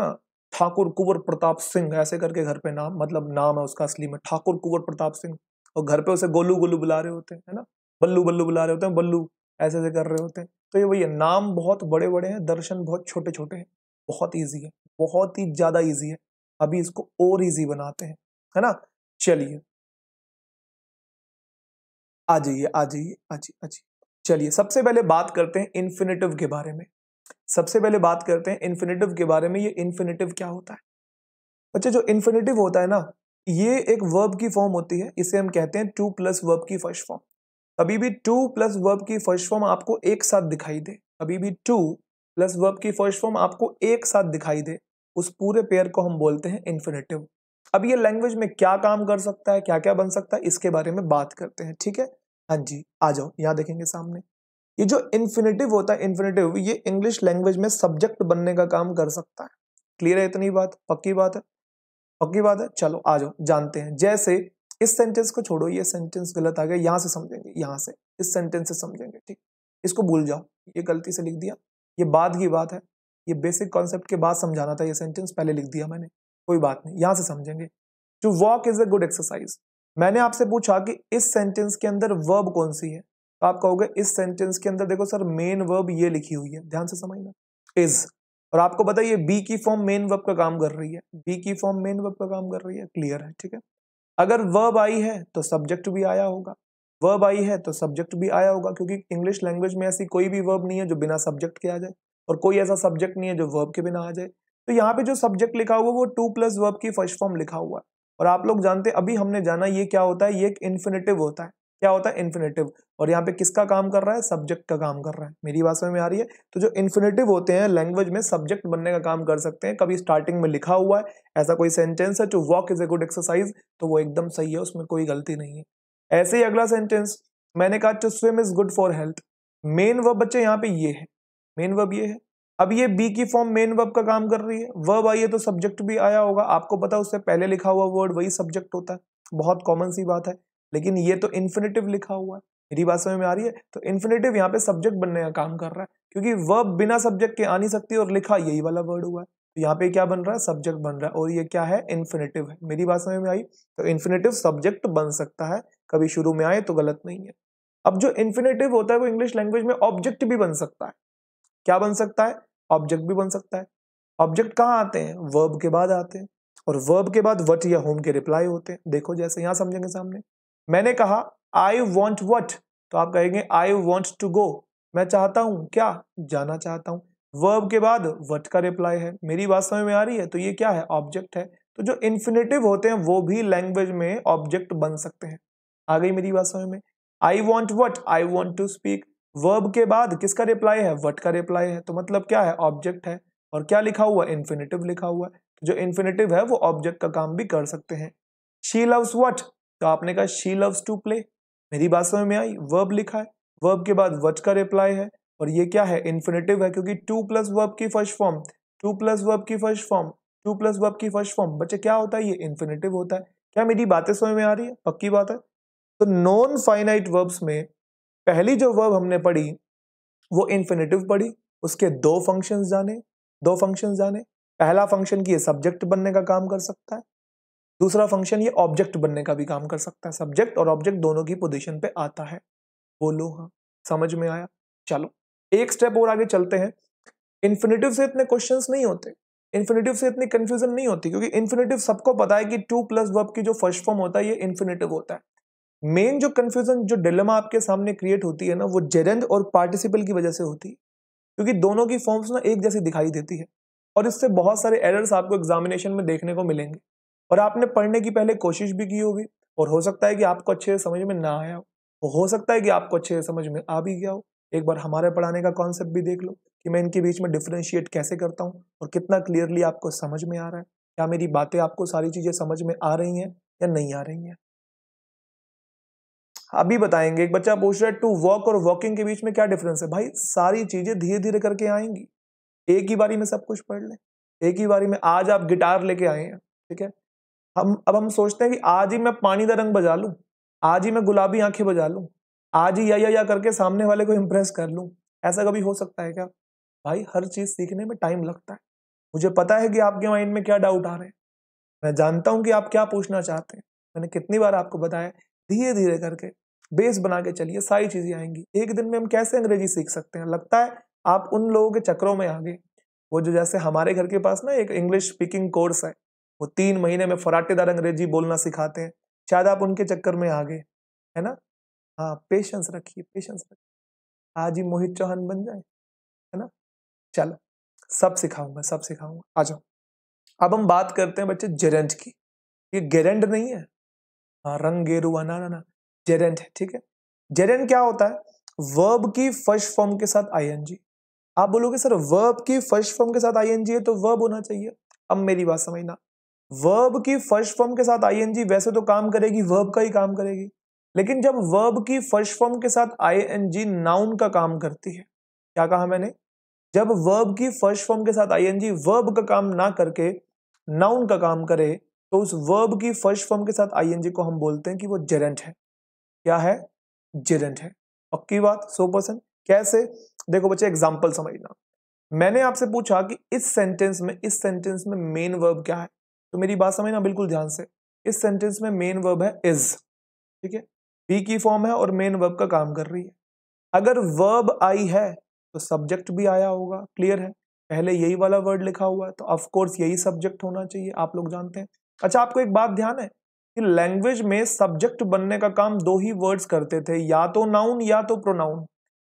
ठाकुर कुंवर प्रताप सिंह ऐसे करके घर पे नाम मतलब नाम है उसका असली में ठाकुर कुंवर प्रताप सिंह और घर पे उसे गोलू गोलू बुला रहे होते हैं है ना बल्लू बल्लू बुला रहे होते हैं बल्लू ऐसे ऐसे कर रहे होते हैं तो ये वही है नाम बहुत बड़े बड़े हैं दर्शन बहुत छोटे छोटे हैं बहुत ईजी है बहुत ही ज़्यादा ईजी है अभी इसको और ईजी बनाते हैं है ना चलिए आ जाइए आ जाइए आ जाइए आ जाइए चलिए सबसे पहले बात करते हैं इन्फिनेटिव के बारे में सबसे पहले बात करते हैं इन्फिनेटिव के बारे में ये इन्फिनेटिव क्या होता है बच्चे अच्छा, जो इन्फिनेटिव होता है ना ये एक वर्ब की फॉर्म होती है इसे हम कहते हैं टू प्लस वर्ब की फर्स्ट फॉर्म कभी भी टू प्लस वर्ब की फर्स्ट फॉर्म आपको एक साथ दिखाई दे कभी भी टू प्लस वर्ब की फर्स्ट फॉर्म आपको एक साथ दिखाई दे उस पूरे पेयर को हम बोलते हैं इन्फिनेटिव अब ये लैंग्वेज में क्या काम कर सकता है क्या क्या बन सकता है इसके बारे में बात करते हैं ठीक है हाँ जी आ जाओ यहाँ देखेंगे सामने ये जो इन्फिनेटिव होता है इन्फिनेटिव ये इंग्लिश लैंग्वेज में सब्जेक्ट बनने का काम कर सकता है क्लियर है इतनी बात पक्की बात है पक्की बात है चलो आ जाओ जानते हैं जैसे इस सेंटेंस को छोड़ो ये सेंटेंस गलत आ गया यहाँ से समझेंगे यहाँ से इस सेंटेंस से समझेंगे ठीक इसको भूल जाओ ये गलती से लिख दिया ये बाद की बात है ये बेसिक कॉन्सेप्ट के बाद समझाना था ये सेंटेंस पहले लिख दिया मैंने कोई बात नहीं यहाँ से समझेंगे to walk is a good exercise मैंने आपसे पूछा कि इस सेंटेंस के अंदर वर्ब कौन सी है तो आप कहोगे इस सेंटेंस के अंदर देखो सर मेन वर्ब ये लिखी हुई है ध्यान से समझना इज और आपको पता है ये बी की फॉर्म मेन वर्ब का काम कर रही है बी की फॉर्म मेन वर्ब का काम कर रही है क्लियर है ठीक है अगर वर्ब आई है तो सब्जेक्ट भी आया होगा वर्ब आई है तो सब्जेक्ट भी आया होगा क्योंकि इंग्लिश लैंग्वेज में ऐसी कोई भी वर्ब नहीं है जो बिना सब्जेक्ट के आ जाए और कोई ऐसा सब्जेक्ट नहीं है जो वर्ब के बिना आ जाए तो यहाँ पे जो सब्जेक्ट लिखा हुआ है वो टू प्लस वर्ब की फर्स्ट फॉर्म लिखा हुआ है और आप लोग जानते हैं अभी हमने जाना ये क्या होता है ये एक इन्फिनेटिव होता है क्या होता है इन्फिनेटिव और यहाँ पे किसका काम कर रहा है सब्जेक्ट का काम कर रहा है मेरी बात समझ में आ रही है तो जो इन्फिनेटिव होते हैं लैंग्वेज में सब्जेक्ट बनने का काम कर सकते हैं कभी स्टार्टिंग में लिखा हुआ है ऐसा कोई सेंटेंस है to walk is a good exercise तो वो एकदम सही है उसमें कोई गलती नहीं है ऐसे ही अगला सेंटेंस मैंने कहा to swim is good for health main verb बच्चे यहाँ पे ये है मेन वर्ब ये है अब ये बी की फॉर्म मेन वर्ब का काम कर रही है वर्ब आई है तो सब्जेक्ट भी आया होगा आपको पता उससे पहले लिखा हुआ वर्ड वही सब्जेक्ट होता है बहुत कॉमन सी बात है लेकिन ये तो इन्फिनेटिव लिखा हुआ है मेरी बात समझ में आ रही है तो इन्फिनेटिव यहाँ पे सब्जेक्ट बनने का काम कर रहा है क्योंकि वर्ब बिना सब्जेक्ट के आ नहीं सकती और लिखा यही वाला वर्ड हुआ है तो यहाँ पे क्या बन रहा है सब्जेक्ट बन रहा है और ये क्या है इन्फिनेटिव है मेरी बात समझ में आई तो इन्फिनेटिव सब्जेक्ट बन सकता है कभी शुरू में आए तो गलत नहीं है अब जो इन्फिनेटिव होता है वो इंग्लिश लैंग्वेज में ऑब्जेक्ट भी बन सकता है क्या बन सकता है ऑब्जेक्ट भी बन सकता है ऑब्जेक्ट कहाँ आते हैं वर्ब के बाद आते हैं और वर्ब के बाद वट या होम के रिप्लाई होते हैं देखो जैसे यहाँ समझेंगे सामने मैंने कहा आई वॉन्ट वट तो आप कहेंगे आई वॉन्ट टू गो मैं चाहता हूं क्या जाना चाहता हूं वर्ब के बाद वट का रिप्लाई है मेरी बात समझ में आ रही है तो ये क्या है ऑब्जेक्ट है तो जो इन्फिनेटिव होते हैं वो भी लैंग्वेज में ऑब्जेक्ट बन सकते हैं आ गई मेरी बात समझ में आई want what I want to speak verb के बाद किसका रिप्लाई है वट का रिप्लाई है तो मतलब क्या है ऑब्जेक्ट है और क्या लिखा हुआ है इन्फिनेटिव लिखा हुआ है तो जो इन्फिनेटिव है वो ऑब्जेक्ट का काम भी कर सकते हैं शी लव्स वट तो आपने कहा शी लव्स टू प्ले मेरी बात समझ में आई वर्ब लिखा है वर्ब के बाद वच का रिप्लाई है और ये क्या है इन्फिनेटिव है क्योंकि टू प्लस वर्ब की first form to plus verb की first form to plus verb की फर्स्ट फॉर्म बच्चे क्या होता है ये इन्फिनेटिव होता है क्या मेरी बातें समझ में आ रही है पक्की बात है तो नॉन फाइनाइट वर्ब्स में पहली जो वर्ब हमने पढ़ी वो इन्फिनेटिव पढ़ी उसके दो फंक्शंस जाने दो फंक्शंस जाने पहला फंक्शन की सब्जेक्ट बनने का काम कर सकता है दूसरा फंक्शन ये ऑब्जेक्ट बनने का भी काम कर सकता है सब्जेक्ट और ऑब्जेक्ट दोनों की पोजिशन पे आता है बोलो हाँ समझ में आया चलो एक स्टेप और आगे चलते हैं इन्फिनेटिव से इतने क्वेश्चन नहीं होते इन्फिनेटिव से इतनी कंफ्यूजन नहीं होती क्योंकि इन्फिनेटिव सबको पता है कि टू प्लस वर्ब की जो फर्स्ट फॉर्म होता है ये इन्फिनेटिव होता है मेन जो कंफ्यूजन जो डिलेमा आपके सामने क्रिएट होती है ना वो जेरेंड और पार्टिसिपल की वजह से होती है क्योंकि दोनों की फॉर्म्स ना एक जैसी दिखाई देती है और इससे बहुत सारे एरर्स आपको एग्जामिनेशन में देखने को मिलेंगे और आपने पढ़ने की पहले कोशिश भी की होगी और हो सकता है कि आपको अच्छे से समझ में ना आया हो हो सकता है कि आपको अच्छे से समझ में आ भी गया हो एक बार हमारे पढ़ाने का कॉन्सेप्ट भी देख लो कि मैं इनके बीच में डिफ्रेंशिएट कैसे करता हूँ और कितना क्लियरली आपको समझ में आ रहा है क्या मेरी बातें आपको सारी चीज़ें समझ में आ रही हैं या नहीं आ रही हैं अभी बताएंगे एक बच्चा पूछ रहा है टू वॉक और वॉकिंग के बीच में क्या डिफरेंस है भाई सारी चीज़ें धीरे धीरे करके आएंगी एक ही बारी में सब कुछ पढ़ लें एक ही बारी में आज आप गिटार लेके आए हैं ठीक है हम अब हम सोचते हैं कि आज ही मैं पानी का रंग बजा लूं आज ही मैं गुलाबी आंखें बजा लूं आज ही या या या करके सामने वाले को इम्प्रेस कर लूं ऐसा कभी हो सकता है क्या भाई हर चीज सीखने में टाइम लगता है मुझे पता है कि आपके माइंड में क्या डाउट आ रहे हैं मैं जानता हूं कि आप क्या पूछना चाहते हैं मैंने कितनी बार आपको बताया धीरे धीरे करके बेस बना के चलिए सारी चीजें आएंगी एक दिन में हम कैसे अंग्रेजी सीख सकते हैं लगता है आप उन लोगों के चक्रों में आ गए वो जो जैसे हमारे घर के पास ना एक इंग्लिश स्पीकिंग कोर्स है वो तीन महीने में फराटेदार अंग्रेजी बोलना सिखाते हैं शायद आप उनके चक्कर में आ गए है ना हाँ पेशेंस रखिए पेशेंस रखिए आज ही मोहित चौहान बन जाए है ना चलो सब सिखाऊंगा सब सिखाऊंगा आ जाओ अब हम बात करते हैं बच्चे जेरेंट की ये गेरेंट नहीं है हाँ रंग गेरुआ ना ना ना जेरेंट है ठीक है जेरेंट क्या होता है वर्ब की फर्स्ट फॉर्म के साथ आईएनजी आप बोलोगे सर वर्ब की फर्स्ट फॉर्म के साथ आईएनजी है तो वर्ब होना चाहिए अब मेरी बात समझना वर्ब की फर्स्ट फॉर्म के साथ आईएनजी वैसे तो काम करेगी वर्ब का ही काम करेगी लेकिन जब वर्ब की फर्स्ट फॉर्म के साथ आईएनजी नाउन का काम करती है क्या कहा मैंने जब वर्ब की फर्स्ट फॉर्म के साथ आईएनजी वर्ब का काम ना करके नाउन का काम करे तो उस वर्ब की फर्स्ट फॉर्म के साथ आईएनजी को हम बोलते हैं कि वो जेरेंट है क्या है जेरेंट है पक्की बात सो परसेंट कैसे देखो बच्चे एग्जाम्पल समझना मैंने आपसे पूछा कि इस सेंटेंस में इस सेंटेंस में मेन वर्ब क्या है तो मेरी बात समझना बिल्कुल ध्यान से इस सेंटेंस में मेन वर्ब है इज ठीक है बी की फॉर्म है और मेन वर्ब का काम कर रही है अगर वर्ब आई है तो सब्जेक्ट भी आया होगा क्लियर है पहले यही वाला वर्ड लिखा हुआ है तो ऑफकोर्स यही सब्जेक्ट होना चाहिए आप लोग जानते हैं अच्छा आपको एक बात ध्यान है कि लैंग्वेज में सब्जेक्ट बनने का काम दो ही वर्ड्स करते थे या तो नाउन या तो प्रोनाउन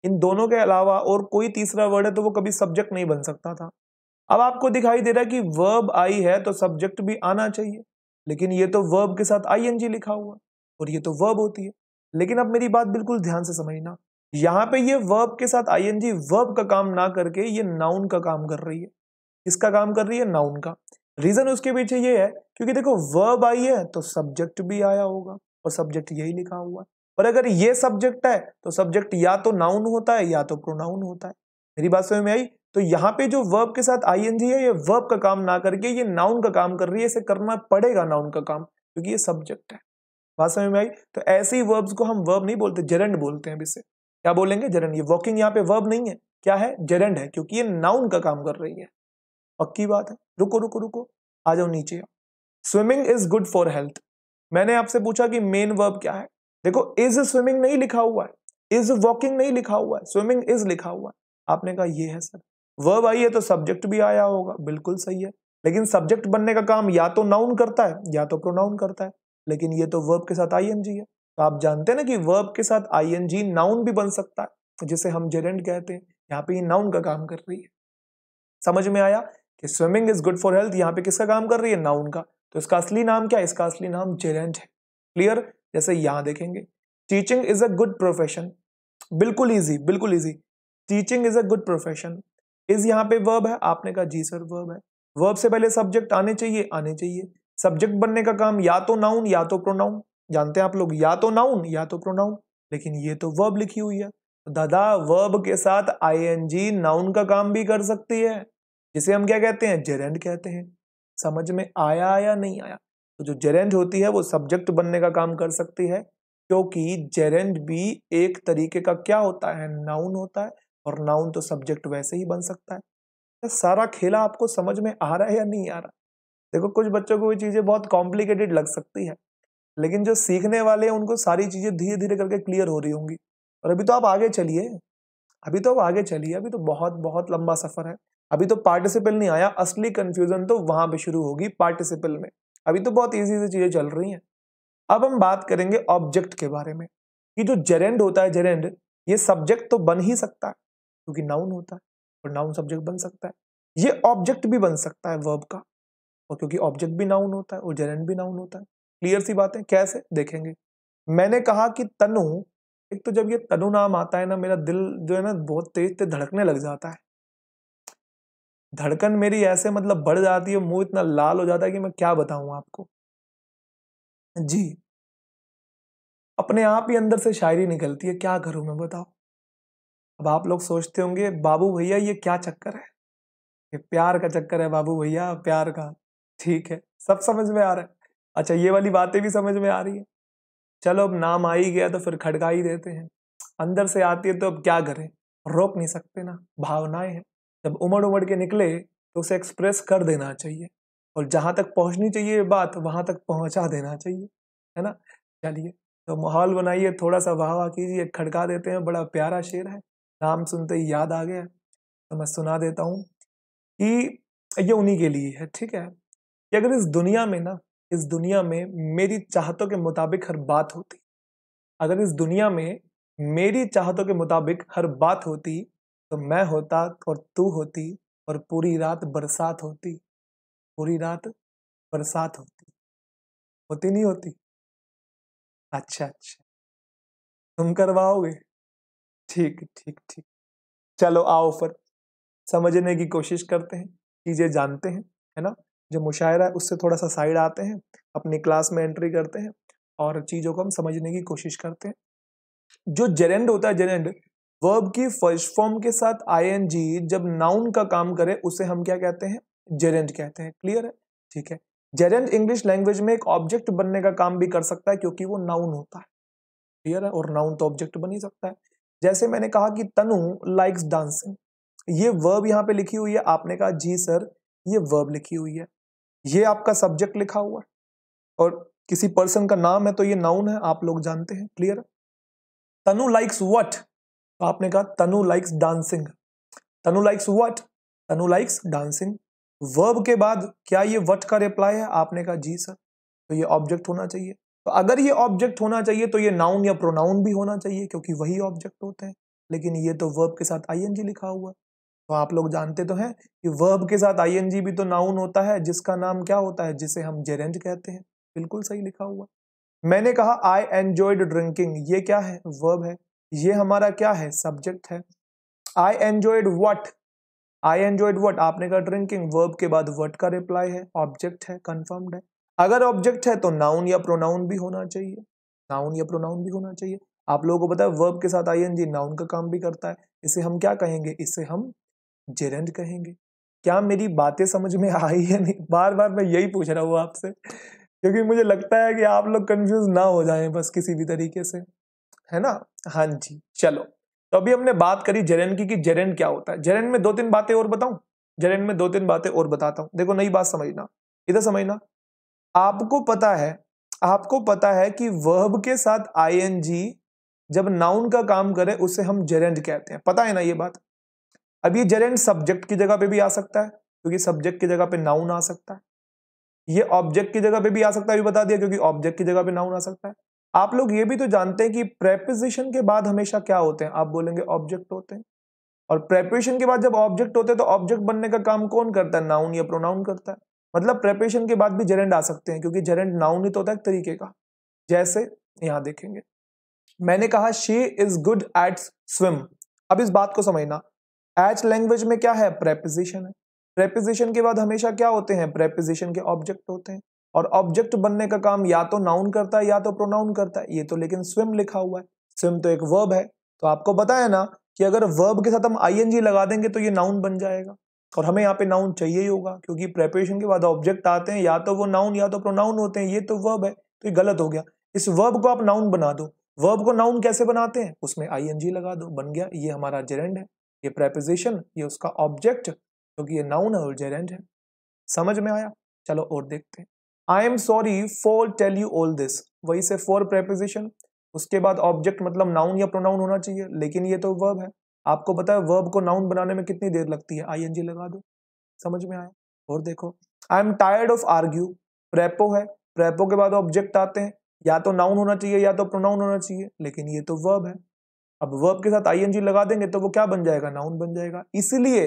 इन दोनों के अलावा और कोई तीसरा वर्ड है तो वो कभी सब्जेक्ट नहीं बन सकता था अब आपको दिखाई दे रहा है कि वर्ब आई है तो सब्जेक्ट भी आना चाहिए लेकिन ये तो वर्ब के साथ आईएनजी लिखा हुआ और ये तो वर्ब होती है लेकिन अब मेरी बात बिल्कुल ध्यान से समझना यहाँ पे ये वर्ब के साथ आईएनजी वर्ब का काम ना करके ये नाउन का काम कर रही है किसका काम कर रही है नाउन का रीजन उसके पीछे ये है क्योंकि देखो वर्ब आई है तो सब्जेक्ट भी आया होगा और सब्जेक्ट यही लिखा हुआ है और अगर ये सब्जेक्ट है तो सब्जेक्ट या तो नाउन होता है या तो प्रोनाउन होता है मेरी बात समझ में आई तो यहाँ पे जो वर्ब के साथ आई है ये वर्ब का काम ना करके ये नाउन का काम कर रही है इसे करना पड़ेगा नाउन का काम क्योंकि ये सब्जेक्ट है बात समझ में आई तो ऐसे ही वर्ब्स को हम वर्ब नहीं बोलते जेरेंड बोलते हैं इसे क्या बोलेंगे जेरेंड ये वॉकिंग यहाँ पे वर्ब नहीं है क्या है जेरेंड है क्योंकि ये नाउन का काम कर रही है पक्की बात है रुको रुको रुको आ जाओ नीचे swimming is good for health मैंने आपसे पूछा कि मेन वर्ब क्या है देखो इज स्विमिंग नहीं लिखा हुआ है इज वॉकिंग नहीं लिखा हुआ है स्विमिंग इज लिखा हुआ है आपने कहा ये है सर वर्ब आई है तो सब्जेक्ट भी आया होगा बिल्कुल सही है लेकिन सब्जेक्ट बनने का काम या तो नाउन करता है या तो प्रोनाउन करता है लेकिन ये तो वर्ब के साथ आईएनजी है तो आप जानते हैं ना कि वर्ब के साथ आईएनजी नाउन भी बन सकता है तो जिसे हम जेरेंट कहते हैं यहाँ पे ये नाउन का काम कर रही है समझ में आया कि swimming is good for health यहाँ पे किसका काम कर रही है नाउन का तो इसका असली नाम क्या है इसका असली नाम जेरेंट है क्लियर जैसे यहाँ देखेंगे teaching is a good profession बिल्कुल ईजी बिल्कुल easy teaching is a good profession is यहाँ पे वर्ब है आपने कहा जी सर वर्ब है वर्ब से पहले सब्जेक्ट आने चाहिए आने चाहिए सब्जेक्ट बनने का काम या तो नाउन या तो प्रोनाउन जानते हैं आप लोग या तो नाउन या तो प्रोनाउन लेकिन ये तो वर्ब लिखी हुई है तो दादा वर्ब के साथ आईएनजी नाउन का काम भी कर सकती है जिसे हम क्या कहते हैं जेरेंड कहते हैं समझ में आया या नहीं आया तो जो जेरेंड होती है वो सब्जेक्ट बनने का काम कर सकती है क्योंकि जेरेंट भी एक तरीके का क्या होता है नाउन होता है और नाउन तो सब्जेक्ट वैसे ही बन सकता है तो सारा खेला आपको समझ में आ रहा है या नहीं आ रहा देखो कुछ बच्चों को ये चीज़ें बहुत कॉम्प्लिकेटेड लग सकती है लेकिन जो सीखने वाले हैं उनको सारी चीज़ें धीरे धीरे करके क्लियर हो रही होंगी और अभी तो आप आगे चलिए अभी तो आप आगे चलिए अभी तो बहुत बहुत लंबा सफ़र है अभी तो पार्टिसिपल नहीं आया असली कन्फ्यूज़न तो वहाँ पर शुरू होगी पार्टिसिपल में अभी तो बहुत ईजी से चीज़ें चल रही हैं अब हम बात करेंगे ऑब्जेक्ट के बारे में कि जो जेरेंड होता है जेरेंड ये सब्जेक्ट तो बन ही सकता है क्योंकि नाउन होता है और नाउन सब्जेक्ट बन सकता है ये ऑब्जेक्ट भी बन सकता है वर्ब का और क्योंकि ऑब्जेक्ट भी नाउन होता है और जेरेंट भी नाउन होता है क्लियर सी बात है कैसे देखेंगे मैंने कहा कि तनु एक तो जब ये तनु नाम आता है ना मेरा दिल जो है ना बहुत तेज तेज धड़कने लग जाता है धड़कन मेरी ऐसे मतलब बढ़ जाती है मुंह इतना लाल हो जाता है कि मैं क्या बताऊं आपको जी अपने आप ही अंदर से शायरी निकलती है क्या करूं मैं बताओ अब आप लोग सोचते होंगे बाबू भैया ये क्या चक्कर है ये प्यार का चक्कर है बाबू भैया प्यार का ठीक है सब समझ में आ रहा है अच्छा ये वाली बातें भी समझ में आ रही है चलो अब नाम आ ही गया तो फिर खड़का ही देते हैं अंदर से आती है तो अब क्या करें रोक नहीं सकते ना भावनाएं हैं जब उमड़ उमड़ के निकले तो उसे एक्सप्रेस कर देना चाहिए और जहाँ तक पहुँचनी चाहिए बात वहाँ तक पहुँचा देना चाहिए है ना चलिए तो माहौल बनाइए थोड़ा सा वाह वाह कीजिए खड़का देते हैं बड़ा प्यारा शेर है नाम सुनते ही याद आ गया तो मैं सुना देता हूँ कि ये उन्हीं के लिए है ठीक है कि अगर इस दुनिया में ना इस दुनिया में मेरी चाहतों के मुताबिक हर बात होती अगर इस दुनिया में मेरी चाहतों के मुताबिक हर बात होती तो मैं होता और तू होती और पूरी रात बरसात होती पूरी रात बरसात होती होती नहीं होती अच्छा अच्छा तुम करवाओगे ठीक ठीक ठीक चलो आओ फिर समझने की कोशिश करते हैं चीज़ें जानते हैं है ना जो मुशायरा है उससे थोड़ा सा साइड आते हैं अपनी क्लास में एंट्री करते हैं और चीज़ों को हम समझने की कोशिश करते हैं जो जेरेंड होता है जेरेंड वर्ब की फर्स्ट फॉर्म के साथ आईएनजी जब नाउन का काम करे उसे हम क्या कहते हैं जेरेंड कहते हैं क्लियर है ठीक है जेरेंड इंग्लिश लैंग्वेज में एक ऑब्जेक्ट बनने का काम भी कर सकता है क्योंकि वो नाउन होता है क्लियर है और नाउन तो ऑब्जेक्ट बन ही सकता है जैसे मैंने कहा कि तनु लाइक्स डांसिंग ये वर्ब यहाँ पे लिखी हुई है आपने कहा जी सर ये वर्ब लिखी हुई है ये आपका सब्जेक्ट लिखा हुआ है और किसी पर्सन का नाम है तो ये नाउन है आप लोग जानते हैं क्लियर तनु लाइक्स वट तो आपने कहा Tanu likes dancing Tanu likes what Tanu likes dancing verb के बाद क्या ये वट का रिप्लाई है आपने कहा जी सर तो ये ऑब्जेक्ट होना चाहिए तो अगर ये ऑब्जेक्ट होना चाहिए तो ये नाउन या प्रोनाउन भी होना चाहिए क्योंकि वही ऑब्जेक्ट होते हैं लेकिन ये तो वर्ब के साथ आईएनजी लिखा हुआ है तो आप लोग जानते तो हैं कि वर्ब के साथ आईएनजी भी तो नाउन होता है जिसका नाम क्या होता है जिसे हम जेरेंज कहते हैं बिल्कुल सही लिखा हुआ मैंने कहा आई एंजॉयड ड्रिंकिंग ये क्या है वर्ब है ये हमारा क्या है सब्जेक्ट है I enjoyed what I enjoyed what आपने कहा ड्रिंकिंग वर्ब के बाद वट का रिप्लाई है ऑब्जेक्ट है कन्फर्म्ड है अगर ऑब्जेक्ट है तो नाउन या प्रोनाउन भी होना चाहिए नाउन या प्रोनाउन भी होना चाहिए आप लोगों को पता है वर्ब के साथ आईएनजी नाउन का काम भी करता है इसे हम क्या कहेंगे इसे हम जेरेंड कहेंगे क्या मेरी बातें समझ में आई है नहीं बार बार मैं यही पूछ रहा हूँ आपसे क्योंकि मुझे लगता है कि आप लोग कंफ्यूज ना हो जाएं बस किसी भी तरीके से है ना हाँ जी चलो तो अभी हमने बात करी जेरेंड की कि जेरेंड क्या होता है जेरेन में दो तीन बातें और बताऊं जेरेंड में दो तीन बातें और बताता हूँ देखो नई बात समझना इधर समझना आपको पता है आपको पता है कि वर्ब के साथ आई जब नाउन का काम करे उसे हम जेरेंट कहते हैं पता है ना ये बात अब ये जेरेंट सब्जेक्ट की जगह पे भी आ सकता है क्योंकि सब्जेक्ट की जगह पे नाउन आ सकता है ये ऑब्जेक्ट की जगह पे भी आ सकता है अभी बता दिया क्योंकि ऑब्जेक्ट की जगह पे नाउन आ सकता है आप लोग ये भी तो जानते हैं कि प्रेपोजिशन के बाद हमेशा क्या होते हैं आप बोलेंगे ऑब्जेक्ट होते हैं और प्रेपोजिशन के बाद जब ऑब्जेक्ट होते हैं तो ऑब्जेक्ट बनने का काम कौन करता है नाउन या प्रोनाउन करता है मतलब प्रेपरेशन के बाद भी जेरेंट आ सकते हैं क्योंकि नाउन ही तो होता है एक तरीके का जैसे यहां देखेंगे मैंने कहा she is good at swim अब इस बात को समझना एच लैंग्वेज में क्या है प्रेपोजिशन है प्रेपोजिशन के बाद हमेशा क्या होते हैं प्रेपोजिशन के ऑब्जेक्ट होते हैं और ऑब्जेक्ट बनने का काम या तो नाउन करता है या तो प्रोनाउन करता है ये तो लेकिन स्विम लिखा हुआ है स्विम तो एक वर्ब है तो आपको बताया ना कि अगर वर्ब के साथ हम आईएनजी लगा देंगे तो ये नाउन बन जाएगा और हमें यहाँ पे नाउन चाहिए ही होगा क्योंकि प्रेपरेशन के बाद ऑब्जेक्ट आते हैं या तो वो नाउन या तो प्रोनाउन होते हैं ये तो वर्ब है तो ये गलत हो गया इस वर्ब को आप नाउन बना दो वर्ब को नाउन कैसे बनाते हैं उसमें आई लगा दो बन गया ये हमारा जेरेंड है ये प्रेपोजिशन ये उसका ऑब्जेक्ट क्योंकि ये नाउन है और जेरेंड है समझ में आया चलो और देखते हैं I am sorry for tell you all this वही से फॉर प्रेपोजिशन उसके बाद ऑब्जेक्ट मतलब नाउन या प्रोनाउन होना चाहिए लेकिन ये तो वर्ब है आपको पता है वर्ब को नाउन बनाने में कितनी देर लगती है आईएनजी लगा दो समझ में आया और देखो I am tired of argue prepo है प्रेपो के बाद ऑब्जेक्ट आते हैं या तो नाउन होना चाहिए या तो प्रोनाउन होना चाहिए लेकिन ये तो वर्ब है अब वर्ब के साथ आईएनजी लगा देंगे तो वो क्या बन जाएगा नाउन बन जाएगा इसलिए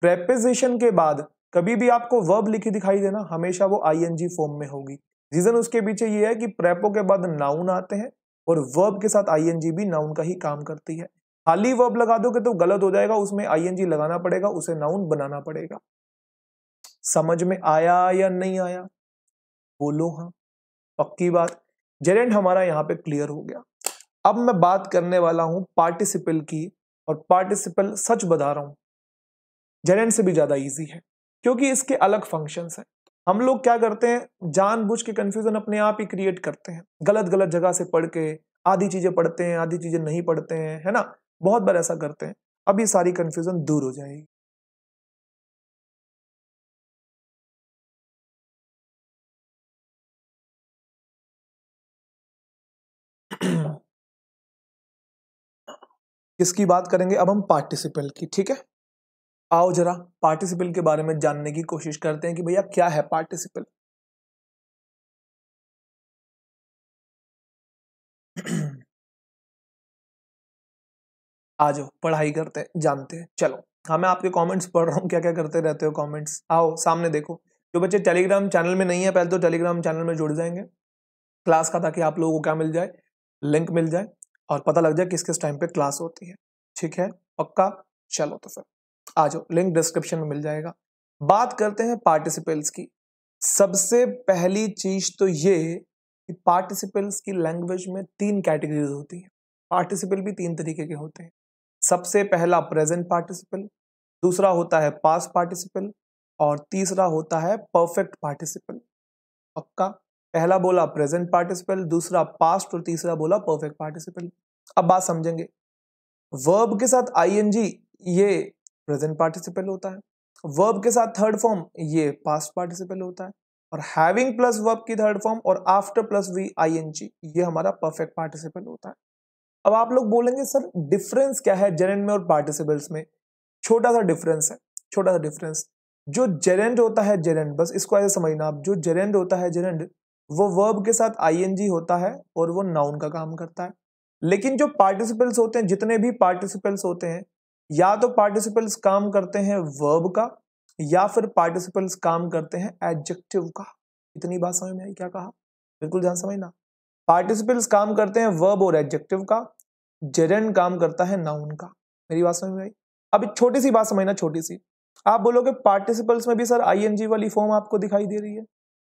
प्रेपोजिशन के बाद कभी भी आपको वर्ब लिखी दिखाई देना हमेशा वो आईएनजी फॉर्म में होगी रीजन उसके पीछे ये है कि प्रेपो के बाद नाउन आते हैं और वर्ब के साथ आईएनजी भी नाउन का ही काम करती है खाली वर्ब लगा दोगे तो गलत हो जाएगा उसमें आईएनजी लगाना पड़ेगा उसे नाउन बनाना पड़ेगा समझ में आया या नहीं आया बोलो हाँ पक्की बात जेरेंट हमारा यहाँ पे क्लियर हो गया अब मैं बात करने वाला हूं पार्टिसिपल की और पार्टिसिपल सच बता रहा हूं जेरेंट से भी ज्यादा ईजी है क्योंकि इसके अलग फंक्शन है हम लोग क्या करते हैं जानबूझ के कंफ्यूजन अपने आप ही क्रिएट करते हैं गलत गलत जगह से पढ़ के आधी चीजें पढ़ते हैं आधी चीजें नहीं पढ़ते हैं है ना बहुत बार ऐसा करते हैं अब ये सारी कंफ्यूजन दूर हो जाएगी किसकी बात करेंगे अब हम पार्टिसिपल की ठीक है आओ जरा पार्टिसिपल के बारे में जानने की कोशिश करते हैं कि भैया क्या है पार्टिसिपल आ जाओ पढ़ाई करते हैं जानते हैं चलो हाँ मैं आपके कमेंट्स पढ़ रहा हूँ क्या क्या करते रहते हो कमेंट्स आओ सामने देखो जो बच्चे टेलीग्राम चैनल में नहीं है पहले तो टेलीग्राम चैनल में जुड़ जाएंगे क्लास का ताकि आप लोगों को क्या मिल जाए लिंक मिल जाए और पता लग जाए किस किस टाइम पे क्लास होती है ठीक है पक्का चलो तो फिर आ जाओ लिंक डिस्क्रिप्शन में मिल जाएगा बात करते हैं पार्टिसिपेंट्स की सबसे पहली चीज तो ये कि पार्टिसिपेंट्स की लैंग्वेज में तीन कैटेगरीज होती है पार्टिसिपेंट भी तीन तरीके के होते हैं सबसे पहला प्रेजेंट पार्टिसिपल दूसरा होता है पास पार्टिसिपल और तीसरा होता है परफेक्ट पार्टिसिपल पक्का पहला बोला प्रेजेंट पार्टिसिपल दूसरा पास्ट और तीसरा बोला परफेक्ट पार्टिसिपल अब बात समझेंगे वर्ब के साथ आईएनजी ये प्रेजेंट पार्टिसिपल होता है वर्ब के साथ थर्ड फॉर्म ये पास्ट पार्टिसिपल होता है और हैविंग प्लस वर्ब की थर्ड फॉर्म और after plus V I N G ये हमारा परफेक्ट पार्टिसिपल होता है अब आप लोग बोलेंगे सर डिफरेंस क्या है जेरेंड में और पार्टिसिपल्स में छोटा सा डिफरेंस है छोटा सा डिफरेंस जो जेरेंड होता है जेरेंड बस इसको ऐसे समझना आप जो जेरेंड होता है जेरेंड वो वर्ब के साथ आईएनजी होता है और वो नाउन का काम करता है लेकिन जो पार्टिसिपल्स होते हैं जितने भी पार्टिसिपल्स होते हैं या तो पार्टिसिपल्स काम करते हैं वर्ब का या फिर पार्टिसिपल्स काम करते हैं एडजेक्टिव का इतनी बात समझ में आई क्या कहा बिल्कुल ध्यान समझना पार्टिसिपल्स काम करते हैं वर्ब और एडजेक्टिव का जेरेंड काम करता है नाउन का मेरी बात समझ में आई अब एक छोटी सी बात समझना छोटी सी आप बोलोगे पार्टिसिपल्स में भी सर आईएनजी वाली फॉर्म आपको दिखाई दे रही है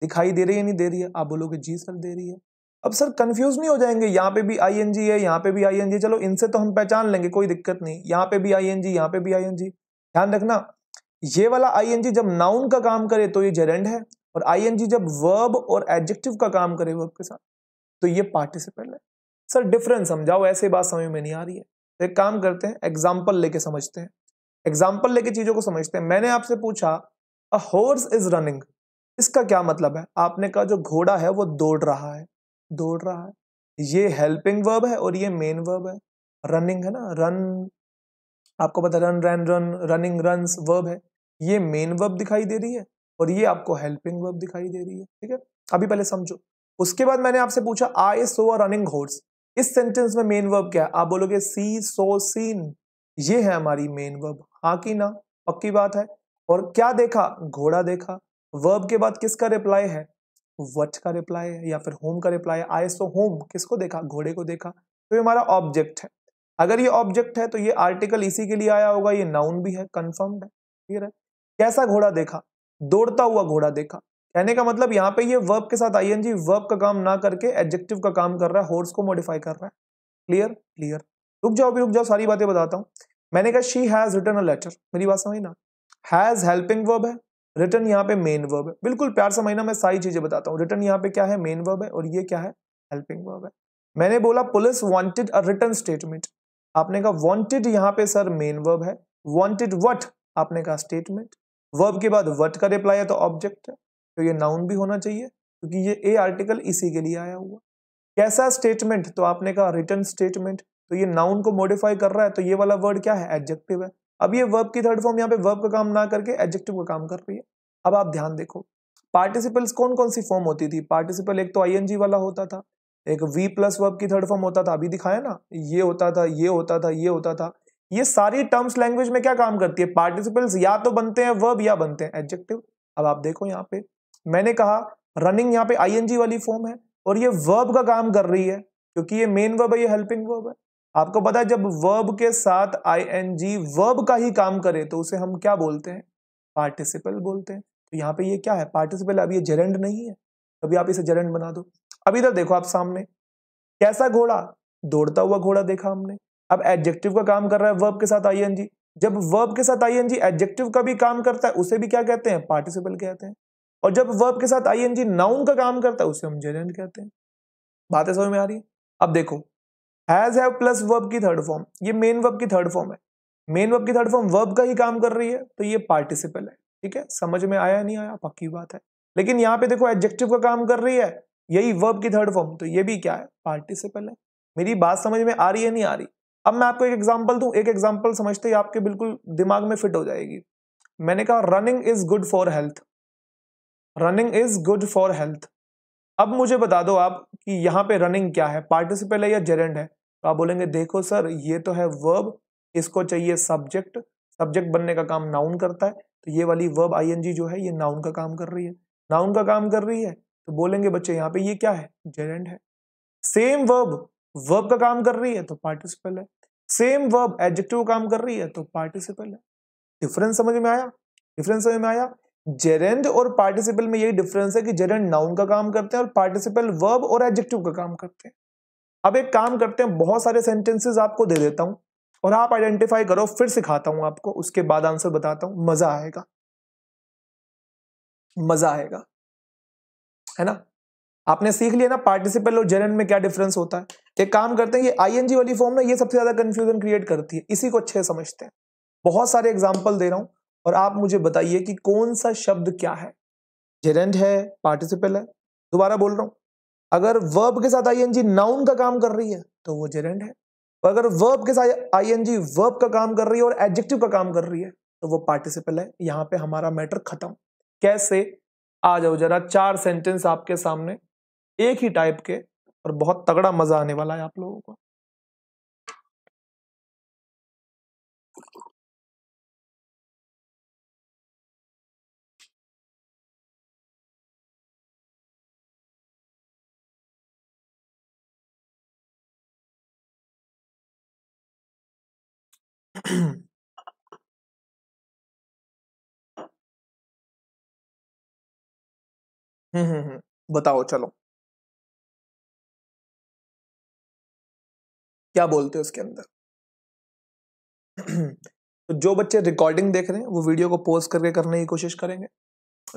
दिखाई दे रही है नहीं दे रही है आप बोलोगे जी सर दे रही है अब सर कंफ्यूज नहीं हो जाएंगे यहाँ पे भी आई है यहाँ पे भी आई चलो इनसे तो हम पहचान लेंगे कोई दिक्कत नहीं यहाँ पे भी आई एन यहाँ पे भी आई ध्यान रखना ये वाला आई जब नाउन का काम करे तो ये जेरेंड है और आई जब वर्ब और एडजेक्टिव का काम करे वर्ब के साथ तो ये पार्टिसिपल है सर डिफरेंस समझाओ ऐसे बात समझ में नहीं आ रही है तो एक काम करते हैं एग्जाम्पल लेके समझते हैं एग्जाम्पल लेके चीजों को समझते हैं मैंने आपसे पूछा अ हॉर्स इज रनिंग इसका क्या मतलब है आपने कहा जो घोड़ा है वो दौड़ रहा है दौड़ रहा है ये हेल्पिंग वर्ब है और ये मेन वर्ब है रनिंग है ना रन आपको पता run run run running run verb है ये मेन वर्ब दिखाई दे रही है और ये आपको हेल्पिंग वर्ब दिखाई दे रही है ठीक है अभी पहले समझो उसके बाद मैंने आपसे पूछा I saw a running horse इस सेंटेंस में मेन वर्ब क्या है आप बोलोगे सी सो सीन ये है हमारी मेन वर्ब हाँ की ना पक्की बात है और क्या देखा घोड़ा देखा वर्ब के बाद किसका रिप्लाई है वट का रिप्लाई है या फिर होम का रिप्लाई है आई सो होम किसको देखा घोड़े को देखा तो ये हमारा ऑब्जेक्ट है अगर ये ऑब्जेक्ट है तो ये आर्टिकल इसी के लिए आया होगा ये नाउन भी है कन्फर्म्ड है क्लियर है कैसा घोड़ा देखा दौड़ता हुआ घोड़ा देखा कहने का मतलब यहाँ पे ये वर्ब के साथ आईएनजी वर्ब का काम ना करके एडजेक्टिव का काम कर रहा है हॉर्स को मॉडिफाई कर रहा है क्लियर क्लियर रुक जाओ भी रुक जाओ सारी बातें बताता हूँ मैंने कहा she has return a letter मेरी बात समझना हैज हेल्पिंग वर्ब है रिटर्न यहाँ पे मेन वर्ब है बिल्कुल प्यार समझना मैं सारी चीजें बताता हूँ रिटर्न यहाँ पे क्या है मेन वर्ब है और ये क्या है हेल्पिंग वर्ब है मैंने बोला police wanted a return statement आपने कहा वांटेड यहाँ पे सर मेन वर्ब है वांटेड व्हाट आपने कहा स्टेटमेंट वर्ब के बाद व्हाट का रिप्लाई है तो ऑब्जेक्ट है तो ये नाउन भी होना चाहिए क्योंकि ये ए आर्टिकल इसी के लिए आया हुआ कैसा स्टेटमेंट तो आपने कहा रिटर्न स्टेटमेंट तो ये नाउन को मॉडिफाई कर रहा है तो ये वाला वर्ड क्या है एडजेक्टिव है अब ये वर्ब की थर्ड फॉर्म यहाँ पे वर्ब का काम ना करके एडजेक्टिव का काम कर रही है अब आप ध्यान देखो पार्टिसिपल्स कौन कौन सी फॉर्म होती थी पार्टिसिपल एक तो आई वाला होता था एक वी प्लस वर्ब की थर्ड फॉर्म होता था अभी दिखाया ना ये होता था ये होता था ये होता था ये सारी टर्म्स लैंग्वेज में क्या काम करती है पार्टिसिपल्स या तो बनते हैं वर्ब या बनते हैं एडजेक्टिव अब आप देखो यहाँ पे मैंने कहा रनिंग यहाँ पे आईएनजी वाली फॉर्म है और ये वर्ब का काम कर रही है क्योंकि ये मेन वर्ब है ये हेल्पिंग वर्ब है आपको पता है जब वर्ब के साथ आईएनजी वर्ब का ही काम करे तो उसे हम क्या बोलते हैं पार्टिसिपल बोलते हैं तो यहाँ पे ये क्या है पार्टिसिपल अब ये जेरेंड नहीं है अभी आप इसे जेरेंड बना दो अब इधर देखो आप सामने कैसा घोड़ा दौड़ता हुआ घोड़ा देखा हमने अब एडजेक्टिव का काम कर रहा है वर्ब के साथ आईएनजी जब वर्ब के साथ आईएनजी एडजेक्टिव का भी काम करता है उसे भी क्या कहते हैं पार्टिसिपल कहते हैं और जब वर्ब के साथ आईएनजी नाउन का काम करता है उसे हम जेनेंट कहते हैं बातें समझ में आ रही है अब देखो हैज हैव प्लस वर्ब की थर्ड फॉर्म ये मेन वर्ब की थर्ड फॉर्म है मेन वर्ब की थर्ड फॉर्म वर्ब का ही काम कर रही है तो ये पार्टिसिपल है ठीक है समझ में आया नहीं आया पक्की बात है लेकिन यहाँ पे देखो एडजेक्टिव का काम कर रही है यही वर्ब की थर्ड फॉर्म तो ये भी क्या है पार्टिसिपल है मेरी बात समझ में आ रही है नहीं आ रही अब मैं आपको एक एग्जाम्पल दू एक एग्जाम्पल समझते ही आपके बिल्कुल दिमाग में फिट हो जाएगी मैंने कहा running is good for health running is good for health अब मुझे बता दो आप कि यहाँ पे रनिंग क्या है पार्टिसिपल है या जेरेंड है तो आप बोलेंगे देखो सर ये तो है वर्ब इसको चाहिए सब्जेक्ट सब्जेक्ट बनने का काम नाउन करता है तो ये वाली वर्ब आईएनजी जो है ये नाउन का काम कर रही है नाउन का काम कर रही है तो बोलेंगे बच्चे यहाँ पे ये क्या है जेरेंड है सेम वर्ब वर्ब का काम कर रही है तो पार्टिसिपल है सेम वर्ब एडजेक्टिव काम कर रही है तो पार्टिसिपल है डिफरेंस समझ में आया डिफरेंस समझ में आया जेरेंड और पार्टिसिपल में यही डिफरेंस है कि जेरेंड नाउन का काम करते हैं और पार्टिसिपल वर्ब और एडजेक्टिव का काम करते हैं अब एक काम करते हैं बहुत सारे सेंटेंसेस आपको दे देता हूं और आप आइडेंटिफाई करो फिर सिखाता हूं आपको उसके बाद आंसर बताता हूं मजा आएगा मजा आएगा है ना आपने सीख लिया ना पार्टिसिपल और जेरेंड में क्या डिफरेंस होता है एक काम करते हैं ये आई वाली फॉर्म ना ये सबसे ज्यादा कंफ्यूजन क्रिएट करती है इसी को अच्छे समझते हैं बहुत सारे एग्जाम्पल दे रहा हूं और आप मुझे बताइए कि कौन सा शब्द क्या है जेरेंट है पार्टिसिपल है दोबारा बोल रहा हूं अगर वर्ब के साथ आई नाउन का काम कर रही है तो वो जेरेंट है अगर वर्ब के साथ आई वर्ब का काम कर रही है और एडजेक्टिव का काम कर रही है तो वो पार्टिसिपल है यहाँ पे हमारा मैटर खत्म कैसे आ जाओ जरा चार सेंटेंस आपके सामने एक ही टाइप के और बहुत तगड़ा मजा आने वाला है आप लोगों को हम्म, हम्म, हम्म, बताओ, चलो। क्या बोलते हैं उसके अंदर? तो जो बच्चे रिकॉर्डिंग देख रहे हैं, वो वीडियो को पोस्ट करके करने की कोशिश करेंगे।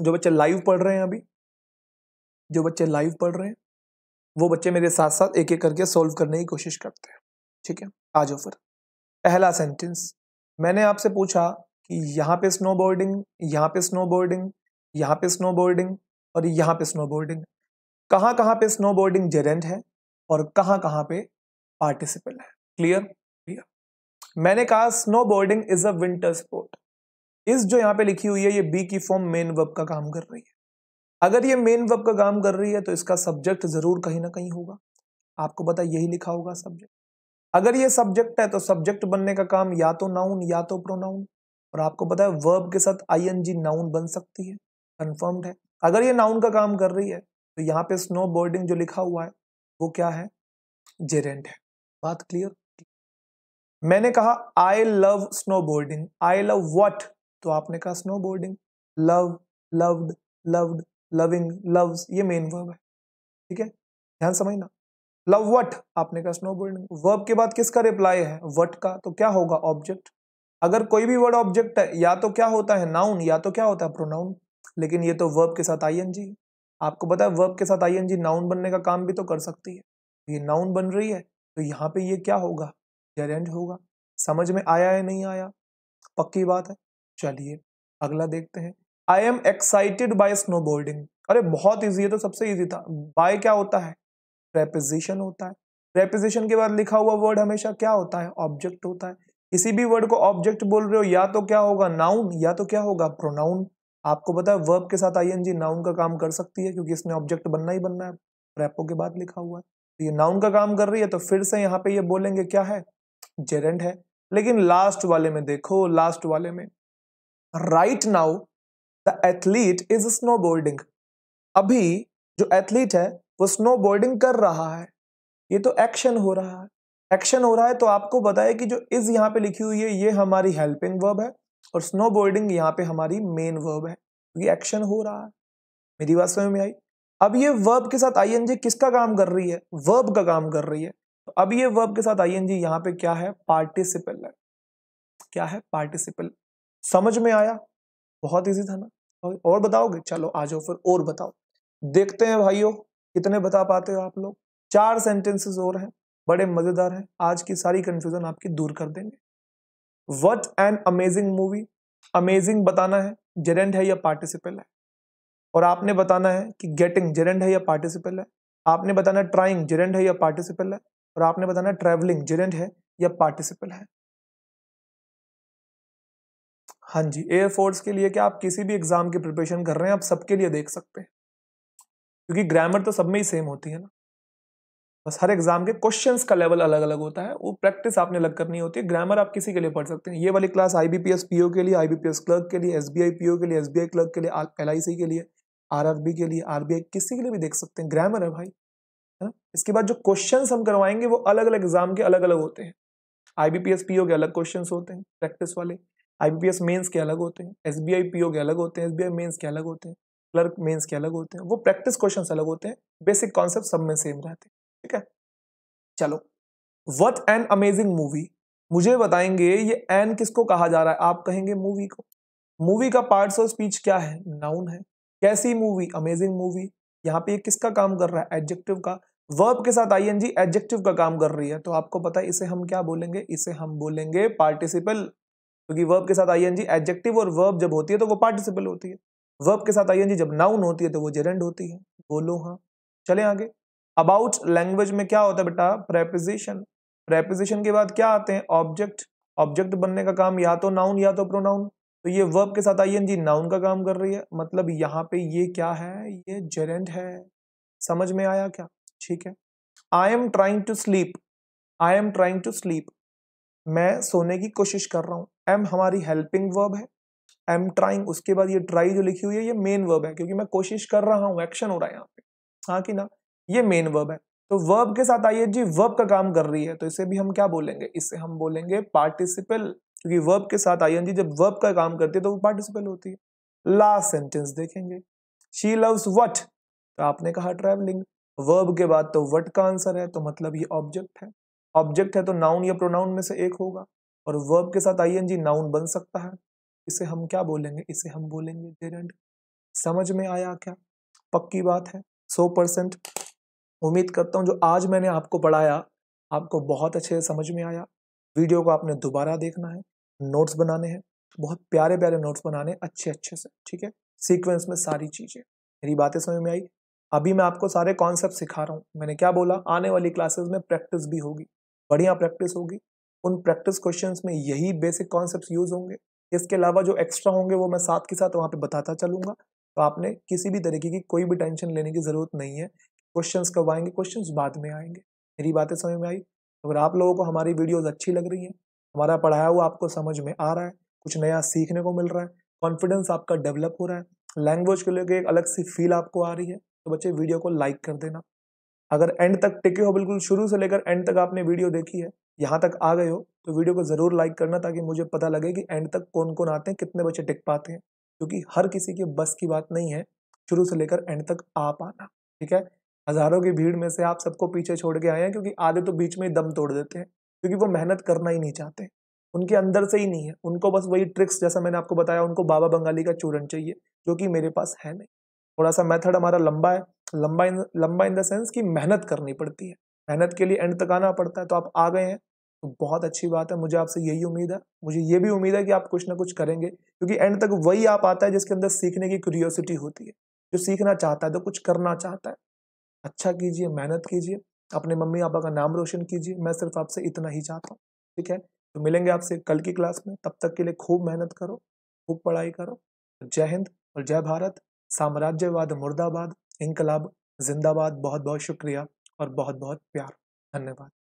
जो बच्चे लाइव पढ़ रहे हैं अभी जो बच्चे लाइव पढ़ रहे हैं, वो बच्चे मेरे साथ-साथ एक-एक करके सॉल्व करने की कोशिश करते हैं। ठीक है? आ जाओ फिर। पहला सेंटेंस मैंने आपसे पूछा कि यहाँ पे स्नो बोर्डिंग यहाँ पे स्नो बोर्डिंग यहाँ पे स्नो बोर्डिंग और यहाँ पे स्नो बोर्डिंग कहाँ कहाँ पे स्नो बोर्डिंग जेरेंट है और कहाँ कहाँ पे पार्टिसिपल है क्लियर क्लियर मैंने कहा snowboarding is a winter sport इस जो यहाँ पे लिखी हुई है ये बी की फॉर्म मेन वर्ब का काम कर रही है अगर ये मेन वर्ब का काम कर रही है तो इसका सब्जेक्ट जरूर कहीं ना कहीं होगा आपको पता यही लिखा होगा सब्जेक्ट अगर ये सब्जेक्ट है तो सब्जेक्ट बनने का काम या तो नाउन या तो प्रोनाउन और आपको पता है वर्ब के साथ आईएनजी नाउन बन सकती है कंफर्म्ड है अगर ये नाउन का काम कर रही है तो यहाँ पे स्नो बोर्डिंग जो लिखा हुआ है वो क्या है जेरेंट है बात क्लियर मैंने कहा I love snowboarding I love what तो आपने कहा snowboarding love loved loved loving loves ये मेन वर्ब है ठीक है ध्यान समझना लव वट आपने कहा स्नोबोर्डिंग वर्ब के बाद किसका रिप्लाई है वट का तो क्या होगा ऑब्जेक्ट अगर कोई भी वर्ड ऑब्जेक्ट है या तो क्या होता है नाउन या तो क्या होता है प्रोनाउन लेकिन ये तो वर्ब के साथ आई आपको पता है वर्ब के साथ जी नाउन बनने का काम भी तो कर सकती है तो ये नाउन बन रही है तो यहाँ पे ये क्या होगा अरेंज होगा समझ में आया या नहीं आया पक्की बात है चलिए अगला देखते हैं I am excited by snowboarding अरे बहुत ईजी है तो सबसे ईजी था बाय क्या होता है प्रेपोजिशन होता है प्रेपोजिशन के बाद लिखा हुआ वर्ड हमेशा क्या होता है ऑब्जेक्ट होता है किसी भी वर्ड को ऑब्जेक्ट बोल रहे हो या तो क्या होगा नाउन या तो क्या होगा प्रोनाउन आपको पता है वर्ब के साथ आईएनजी नाउन का काम कर सकती है क्योंकि इसने ऑब्जेक्ट बनना ही बनना है प्रेपो के बाद लिखा हुआ है तो ये नाउन का काम कर रही है तो फिर से यहाँ पे ये बोलेंगे क्या है जेरेंट है लेकिन लास्ट वाले में देखो लास्ट वाले में right now the athlete is snowboarding अभी जो एथलीट है वो स्नो बोर्डिंग कर रहा है ये तो एक्शन हो रहा है एक्शन हो रहा है तो आपको बताया कि जो इज यहाँ पे लिखी हुई है ये हमारी हेल्पिंग वर्ब है और स्नो बोर्डिंग यहाँ पे हमारी मेन वर्ब है क्योंकि एक्शन हो रहा है मेरी बात समझ में आई अब ये वर्ब के साथ आई किसका काम कर रही है वर्ब का काम कर रही है तो अब ये वर्ब के साथ जी यहाँ पे क्या है पार्टिसिपल है क्या है पार्टिसिपल समझ में आया बहुत इजी था ना और बताओगे चलो आ जाओ फिर और बताओ देखते हैं भाइयों कितने बता पाते हो आप लोग चार सेंटेंसेस और हैं बड़े मजेदार हैं आज की सारी कंफ्यूजन आपकी दूर कर देंगे what an amazing movie amazing बताना है जेरेंड है या पार्टिसिपल है और आपने बताना है कि गेटिंग जेरेंड है या पार्टिसिपल है आपने बताना ट्राइंग जेरेंड है या पार्टिसिपल है और आपने बताना ट्रेवलिंग जेरेंड है या पार्टिसिपल है हाँ जी एयरफोर्स के लिए क्या आप किसी भी एग्जाम की प्रिपरेशन कर रहे हैं आप सबके लिए देख सकते हैं क्योंकि ग्रामर तो सब में ही सेम होती है ना बस हर एग्जाम के क्वेश्चंस का लेवल अलग अलग होता है वो प्रैक्टिस आपने अलग करनी होती है ग्रामर आप किसी के लिए पढ़ सकते हैं ये वाली क्लास आईबीपीएस पीओ के लिए आईबीपीएस क्लर्क के लिए एसबीआई पीओ के लिए एसबीआई क्लर्क के लिए सी के लिए आरआरबी के लिए आरबीआई किसी के लिए भी देख सकते हैं ग्रामर है भाई है ना इसके बाद जो क्वेश्चन हम करवाएंगे वो अलग अलग एग्जाम के अलग अलग होते हैं आईबीपीएस पीओ के अलग क्वेश्चन होते हैं प्रैक्टिस वाले आईबीपीएस मेन्स के अलग होते हैं एसबीआई पीओ के अलग होते हैं एसबीआई मेन्स के अलग होते हैं क्लर्क मेंस के अलग होते हैं वो प्रैक्टिस क्वेश्चन अलग होते हैं बेसिक कॉन्सेप्ट सब में सेम रहते हैं ठीक है चलो वट एन अमेजिंग मूवी मुझे बताएंगे ये एन किसको कहा जा रहा है आप कहेंगे मूवी को मूवी का पार्ट्स ऑफ स्पीच क्या है नाउन है कैसी मूवी अमेजिंग मूवी यहाँ पे ये किसका काम कर रहा है एडजेक्टिव का वर्ब के साथ आईएनजी एडजेक्टिव का काम कर रही है तो आपको पता है इसे हम क्या बोलेंगे इसे हम बोलेंगे पार्टिसिपल क्योंकि वर्ब के साथ आईएनजी एडजेक्टिव और वर्ब जब होती है तो वो पार्टिसिपल होती है वर्ब के साथ जी जब नाउन होती है तो वो जेरेंड होती है बोलो हाँ चले आगे अबाउट लैंग्वेज में क्या होता है बेटा प्रेपोजिशन प्रेपोजिशन के बाद क्या आते हैं ऑब्जेक्ट ऑब्जेक्ट बनने का काम या तो नाउन या तो प्रोनाउन तो ये वर्ब के साथ जी नाउन का काम कर रही है मतलब यहाँ पे ये क्या है ये जेरेंट है समझ में आया क्या ठीक है I am trying to sleep I am trying to sleep मैं सोने की कोशिश कर रहा हूँ एम हमारी हेल्पिंग वर्ब है आई एम ट्राइंग उसके बाद ये ट्राई जो लिखी हुई है ये मेन वर्ब है क्योंकि मैं कोशिश कर रहा हूँ एक्शन हो रहा है यहाँ पे हाँ कि ना ये मेन वर्ब है तो वर्ब के साथ आई जी वर्ब का काम कर रही है तो इसे भी हम क्या बोलेंगे इससे हम बोलेंगे पार्टिसिपल क्योंकि वर्ब के साथ आई जी जब वर्ब का काम करती है तो वो पार्टिसिपल होती है लास्ट सेंटेंस देखेंगे शी लव्स वट तो आपने कहा ट्रेवलिंग वर्ब के बाद तो वट का आंसर है तो मतलब ये ऑब्जेक्ट है ऑब्जेक्ट है तो नाउन या प्रोनाउन में से एक होगा और वर्ब के साथ आई नाउन बन सकता है इसे हम क्या बोलेंगे इसे हम बोलेंगे डेरेंट समझ में आया क्या पक्की बात है सौ परसेंट उम्मीद करता हूँ जो आज मैंने आपको पढ़ाया आपको बहुत अच्छे से समझ में आया वीडियो को आपने दोबारा देखना है नोट्स बनाने हैं बहुत प्यारे प्यारे नोट्स बनाने अच्छे अच्छे से ठीक है सीक्वेंस में सारी चीज़ें मेरी बातें समझ में आई अभी मैं आपको सारे कॉन्सेप्ट सिखा रहा हूँ मैंने क्या बोला आने वाली क्लासेस में प्रैक्टिस भी होगी बढ़िया प्रैक्टिस होगी उन प्रैक्टिस क्वेश्चंस में यही बेसिक कॉन्सेप्ट्स यूज होंगे इसके अलावा जो एक्स्ट्रा होंगे वो मैं साथ के साथ वहाँ पे बताता चलूंगा तो आपने किसी भी तरीके की कोई भी टेंशन लेने की ज़रूरत नहीं है क्वेश्चन कब आएंगे क्वेश्चन बाद में आएंगे मेरी बातें समझ में आई अगर आप लोगों को हमारी वीडियोज़ अच्छी लग रही हैं हमारा पढ़ाया हुआ आपको समझ में आ रहा है कुछ नया सीखने को मिल रहा है कॉन्फिडेंस आपका डेवलप हो रहा है लैंग्वेज को लेकर एक अलग सी फील आपको आ रही है तो बच्चे वीडियो को लाइक कर देना अगर एंड तक टिके हो बिल्कुल शुरू से लेकर एंड तक आपने वीडियो देखी है यहाँ तक आ गए हो तो वीडियो को ज़रूर लाइक करना ताकि मुझे पता लगे कि एंड तक कौन कौन आते हैं कितने बच्चे टिक पाते हैं क्योंकि हर किसी के बस की बात नहीं है शुरू से लेकर एंड तक आ पाना ठीक है हज़ारों की भीड़ में से आप सबको पीछे छोड़ के आए हैं क्योंकि आधे तो बीच में ही दम तोड़ देते हैं क्योंकि वो मेहनत करना ही नहीं चाहते उनके अंदर से ही नहीं है उनको बस वही ट्रिक्स जैसा मैंने आपको बताया उनको बाबा बंगाली का चूरण चाहिए जो कि मेरे पास है नहीं थोड़ा सा मेथड हमारा लंबा है लंबा इन लंबा इन द सेंस कि मेहनत करनी पड़ती है मेहनत के लिए एंड तक आना पड़ता है तो आप आ गए हैं तो बहुत अच्छी बात है मुझे आपसे यही उम्मीद है मुझे ये भी उम्मीद है कि आप कुछ ना कुछ करेंगे क्योंकि एंड तक वही आप आता है जिसके अंदर सीखने की क्यूरियोसिटी होती है जो सीखना चाहता है तो कुछ करना चाहता है अच्छा कीजिए मेहनत कीजिए अपने मम्मी पापा का नाम रोशन कीजिए मैं सिर्फ आपसे इतना ही चाहता हूँ ठीक है तो मिलेंगे आपसे कल की क्लास में तब तक के लिए खूब मेहनत करो खूब पढ़ाई करो जय हिंद और जय भारत साम्राज्यवाद मुर्दाबाद इनकलाब जिंदाबाद बहुत बहुत शुक्रिया और बहुत बहुत प्यार धन्यवाद